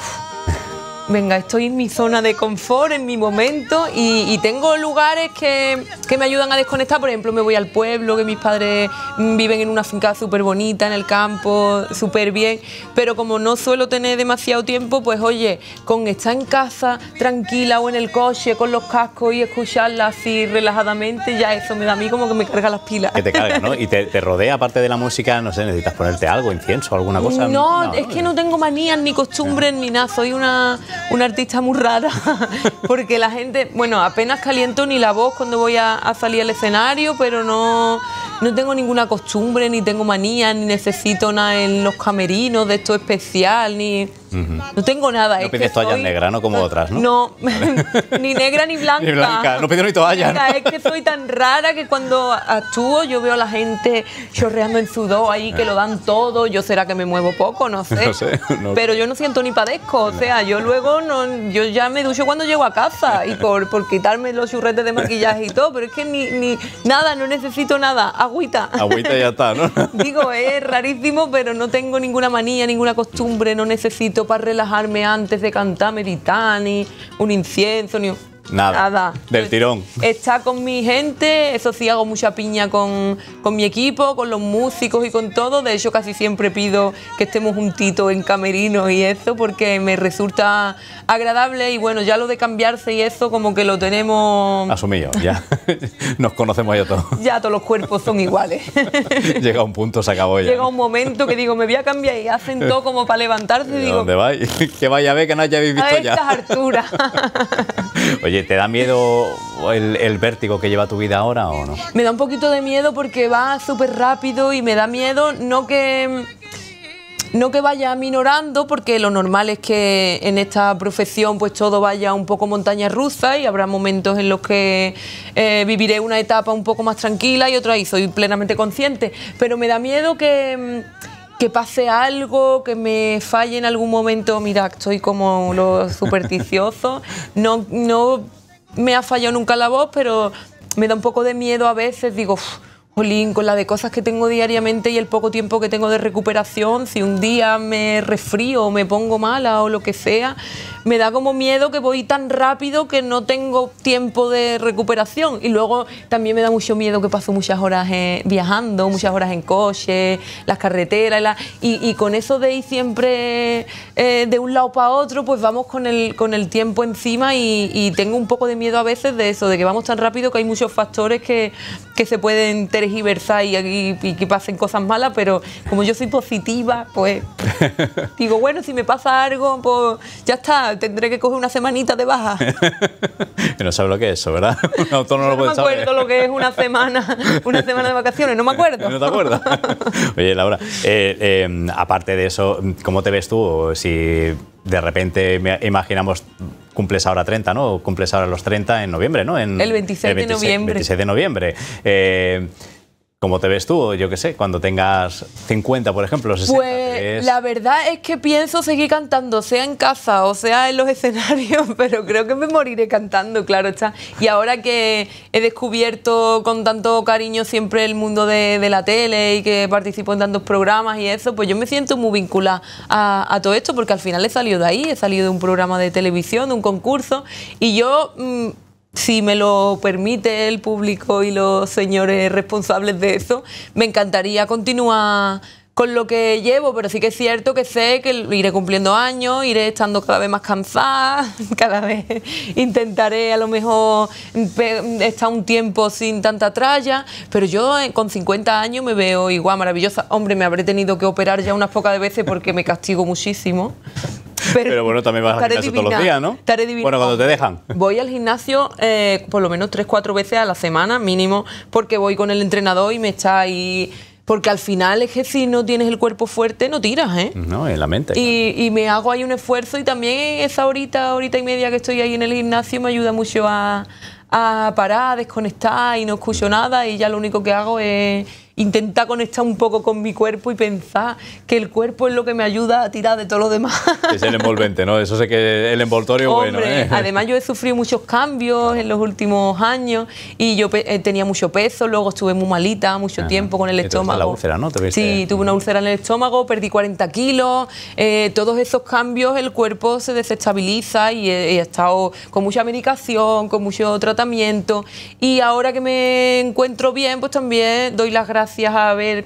venga, estoy en mi zona de confort, en mi momento, y, tengo lugares que, me ayudan a desconectar. Por ejemplo, me voy al pueblo, que mis padres viven en una finca súper bonita, en el campo, súper bien. Pero como no suelo tener demasiado tiempo, pues oye, con estar en casa, tranquila o en el coche, con los cascos y escucharla así relajadamente, ya eso me da a mí como que me carga las pilas. Que te carga, ¿no? Y te, rodea, aparte de la música, no sé, necesitas ponerte algo, incienso, alguna cosa. No, es que no tengo manías, ni costumbres, ni nada. Soy una una artista muy rara, porque la gente, bueno, apenas caliento ni la voz cuando voy a, salir al escenario, pero no, no tengo ninguna costumbre, ni tengo manía, ni necesito nada en los camerinos de esto especial, ni no tengo nada. No pides toallas negras no como otras, ¿no? No, ni negra ni blanca. Ni blanca, no pides ni toallas Mira, es que soy tan rara que cuando actúo yo veo a la gente chorreando en sudor ahí, que lo dan todo. Yo será que me muevo poco, no sé. Pero yo no siento ni padezco. O sea, yo luego no, yo ya me ducho cuando llego a casa y por, por quitarme los churretes de maquillaje y todo. Pero es que ni, ni nada, no necesito nada. Agüita. Agüita ya está, ¿no? Digo, es rarísimo, pero no tengo ninguna manía, ninguna costumbre, no necesito para relajarme antes de cantar, meditani, un incienso, ni... Nada. Del tirón. Está con mi gente, eso sí, hago mucha piña con, mi equipo, con los músicos y con todo. De hecho, casi siempre pido que estemos juntitos en camerino y eso, porque me resulta agradable. Y bueno, ya lo de cambiarse y eso, como que lo tenemos. Asumido, ya. Nos conocemos ya todos. Ya todos los cuerpos son iguales. Llega un punto, se acabó ya. Llega un momento que digo, me voy a cambiar y hacen todo como para levantarse. ¿Y ¿Dónde vais? Que vaya a ver que no haya visto ya. A estas alturas. Oye, ¿te da miedo el, vértigo que lleva tu vida ahora o no? Me da un poquito de miedo porque va súper rápido y me da miedo no que... No que vaya minorando, porque lo normal es que en esta profesión pues todo vaya un poco montaña rusa y habrá momentos en los que eh, viviré una etapa un poco más tranquila y otra y soy plenamente consciente. Pero me da miedo que que pase algo, que me falle en algún momento. Mira, estoy como lo supersticioso. No, no me ha fallado nunca la voz, pero me da un poco de miedo a veces. Digo, jolín, con la de cosas que tengo diariamente y el poco tiempo que tengo de recuperación, si un día me resfrío o me pongo mala o lo que sea, me da como miedo que voy tan rápido que no tengo tiempo de recuperación. Y luego también me da mucho miedo que paso muchas horas eh, viajando, muchas horas en coche, las carreteras. y, con eso de ir siempre eh, de un lado para otro, pues vamos con el, con el tiempo encima y, tengo un poco de miedo a veces de eso, de que vamos tan rápido que hay muchos factores que, se pueden tergiversar y que pasen cosas malas, pero como yo soy positiva, pues digo, bueno, si me pasa algo, pues ya está, tendré que coger una semanita de baja. no sabe lo que es eso, ¿verdad? no, me acuerdo lo que es una semana, una semana de vacaciones, no me acuerdo. no te acuerdas. Oye, Laura, eh, eh, aparte de eso, ¿cómo te ves tú? Si de repente imaginamos cumples ahora 30, ¿no? Cumples ahora los 30 en noviembre, ¿no? el 26, de noviembre. de eh, noviembre. ¿Cómo te ves tú? Yo qué sé, cuando tengas 50, por ejemplo, Pues la verdad es que pienso seguir cantando, sea en casa o sea en los escenarios, pero creo que me moriré cantando, claro está. Y ahora que he descubierto con tanto cariño siempre el mundo de, la tele y que participo en tantos programas y eso, pues yo me siento muy vinculada a, todo esto porque al final he salido de ahí, he salido de un programa de televisión, de un concurso y yo... Mm, si me lo permite el público y los señores responsables de eso, me encantaría continuar con lo que llevo, pero sí que es cierto que sé que iré cumpliendo años, iré estando cada vez más cansada, cada vez intentaré a lo mejor estar un tiempo sin tanta tralla, pero yo eh, con 50 años me veo igual, maravillosa. Hombre, me habré tenido que operar ya unas pocas veces porque me castigo muchísimo. Pero, bueno, también vas al gimnasio todos los días, ¿no? Estaré divina. Bueno, cuando te dejan. Voy al gimnasio eh, por lo menos 3-4 veces a la semana, mínimo, porque voy con el entrenador y me está ahí porque al final es que si no tienes el cuerpo fuerte, no tiras, ¿eh? No, en la mente. Y, me hago ahí un esfuerzo y también esa horita, horita y media que estoy ahí en el gimnasio me ayuda mucho a, a parar, desconectar y no escucho nada y ya lo único que hago es intentar conectar un poco con mi cuerpo y pensar que el cuerpo es lo que me ayuda a tirar de todo lo demás. Es el envolvente, ¿no? Eso sé que el envoltorio bueno. ¿eh? Además yo he sufrido muchos cambios en los últimos años y yo eh, tenía mucho peso, luego estuve muy malita mucho ah, tiempo con el estómago. La úlcera, ¿no? sí, tuve una úlcera en el estómago, perdí 40 kilos, eh, todos esos cambios el cuerpo se desestabiliza y he estado con mucha medicación, con mucho tratamiento y ahora que me encuentro bien, pues también doy las gracias gracias a haber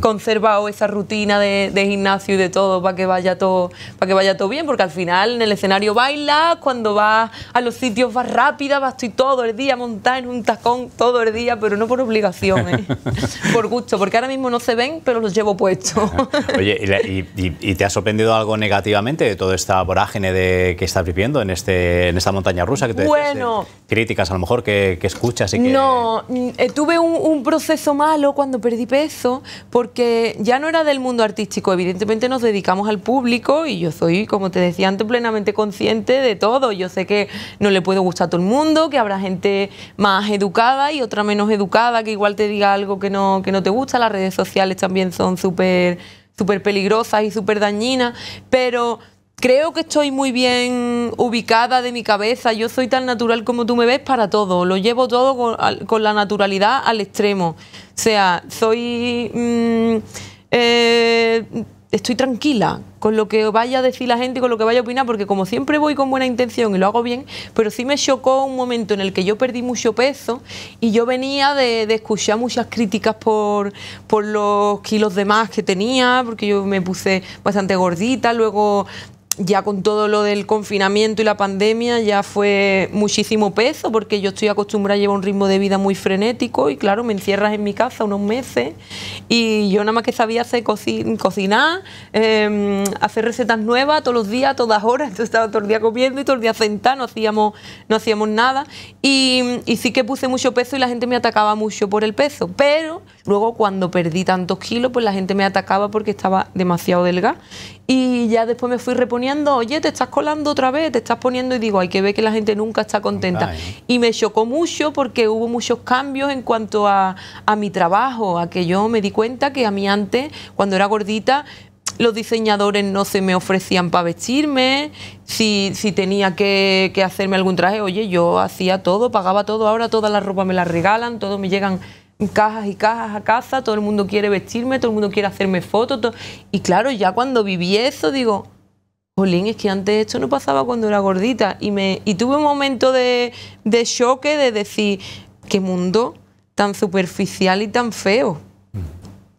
conservado esa rutina de, gimnasio y de todo para que vaya todo para que vaya todo bien, porque al final en el escenario baila cuando vas a los sitios vas rápida, vas estoy todo el día montada en un tacón todo el día, pero no por obligación, ¿eh? por gusto, porque ahora mismo no se ven, pero los llevo puestos. Oye, ¿y, te ha sorprendido algo negativamente de toda esta vorágine de que está viviendo en este en esta montaña rusa que te bueno, críticas a lo mejor que, escuchas y No, mm, eh, tuve un proceso malo cuando perdí peso, porque ya no era del mundo artístico, evidentemente nos dedicamos al público y yo soy, como te decía antes, plenamente consciente de todo. Yo sé que no le puede gustar a todo el mundo, que habrá gente más educada y otra menos educada que igual te diga algo que no, que no te gusta. Las redes sociales también son súper súper peligrosas y súper dañinas, pero creo que estoy muy bien ubicada de mi cabeza, yo soy tan natural como tú me ves para todo, lo llevo todo con, la naturalidad al extremo. O sea, soy... Mm, eh, estoy tranquila con lo que vaya a decir la gente, con lo que vaya a opinar, porque como siempre voy con buena intención y lo hago bien, pero sí me chocó un momento en el que yo perdí mucho peso y yo venía de, de escuchar muchas críticas por, por los kilos de más que tenía, porque yo me puse bastante gordita, luego ya con todo lo del confinamiento y la pandemia ya fue muchísimo peso porque yo estoy acostumbrada a llevar un ritmo de vida muy frenético y claro, me encierras en mi casa unos meses y yo nada más que sabía hacer cocinar, em, hacer recetas nuevas todos los días, todas horas, entonces estaba todo el día comiendo y todo el día sentada, no hacíamos, no hacíamos nada y, y sí que puse mucho peso y la gente me atacaba mucho por el peso, pero Luego cuando perdí tantos kilos, pues la gente me atacaba porque estaba demasiado delgada. Y ya después me fui reponiendo, oye, te estás colando otra vez, te estás poniendo y digo, hay que ver que la gente nunca está contenta. ¿eh? Y me chocó mucho porque hubo muchos cambios en cuanto a, mi trabajo, a que yo me di cuenta que a mí antes, cuando era gordita, los diseñadores no se me ofrecían para vestirme, si, tenía que, que, hacerme algún traje, oye, yo hacía todo, pagaba todo, ahora todas la ropa me las regalan, todo me llegan cajas y cajas a casa, todo el mundo quiere vestirme, todo el mundo quiere hacerme fotos. Y claro, ya cuando viví eso, digo, jolín, es que antes esto no pasaba cuando era gordita. Y, me, y tuve un momento de, de choque, de decir, qué mundo tan superficial y tan feo. Mm.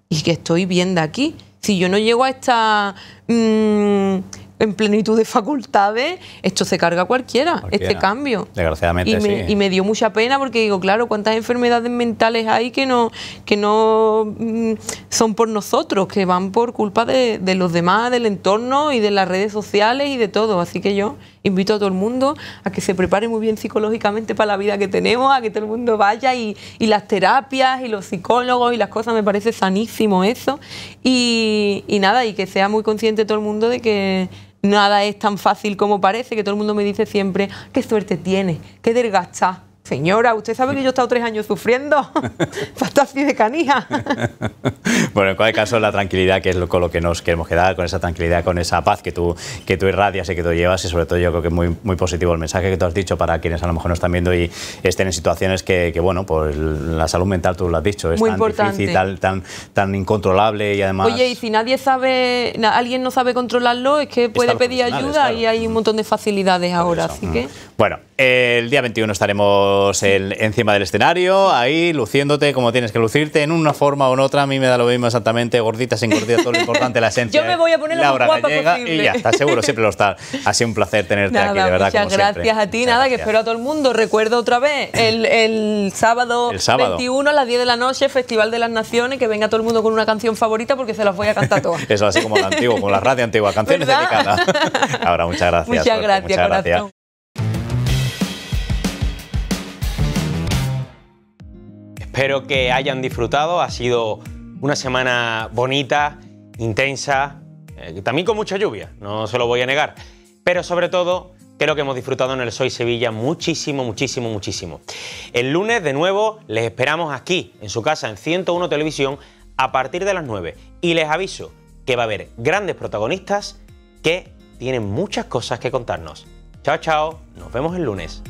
Y que estoy viendo aquí. Si yo no llego a esta mm, en plenitud de facultades, esto se carga cualquiera, este cambio. Desgraciadamente, y me, dio mucha pena porque digo, claro, cuántas enfermedades mentales hay que no, que no mm, son por nosotros, que van por culpa de, los demás, del entorno y de las redes sociales y de todo. Así que yo invito a todo el mundo a que se prepare muy bien psicológicamente para la vida que tenemos, a que todo el mundo vaya y, las terapias y los psicólogos y las cosas, me parece sanísimo eso. y nada, y que sea muy consciente todo el mundo de que nada es tan fácil como parece, que todo el mundo me dice siempre, qué suerte tienes, qué desgastas Señora, usted sabe que yo he estado tres años sufriendo Fantástico de canija. bueno, en cualquier caso, la tranquilidad, que es lo, con lo que nos queremos quedar, con esa tranquilidad, con esa paz que tú, que tú irradias y que tú llevas, y sobre todo yo creo que es muy, muy positivo el mensaje que tú has dicho para quienes a lo mejor nos están viendo y estén en situaciones que, bueno, pues la salud mental, tú lo has dicho, es muy tan importante. difícil, tan, tan, tan, incontrolable y además... Oye, y si nadie sabe, alguien no sabe controlarlo, es que puede pedir ayuda y hay un montón de facilidades ahora, así que... Bueno, el día 21 estaremos en encima del escenario, ahí luciéndote como tienes que lucirte, en una forma o en otra. A mí me da lo mismo exactamente, gordita, sin gordita, todo lo importante, la esencia. Yo me voy a poner la guapa Y ya está, seguro, siempre lo está. Ha sido un placer tenerte aquí, de verdad. Muchas gracias a ti, nada, que espero a todo el mundo. Recuerdo otra vez, el, sábado, 21 a las 10 de la noche, Festival de las Naciones, que venga todo el mundo con una canción favorita porque se las voy a cantar todas. Eso, así como la como la radio antigua, canciones ¿verdad? dedicadas. Ahora, muchas gracias. Muchas gracias, gracias. Espero que hayan disfrutado, ha sido una semana bonita, intensa, eh, también con mucha lluvia, no se lo voy a negar, pero sobre todo creo que hemos disfrutado en el Soy Sevilla muchísimo, muchísimo, muchísimo. El lunes de nuevo les esperamos aquí, en su casa, en 101 Televisión, a partir de las 9. Y les aviso que va a haber grandes protagonistas que tienen muchas cosas que contarnos. Chao, chao, nos vemos el lunes.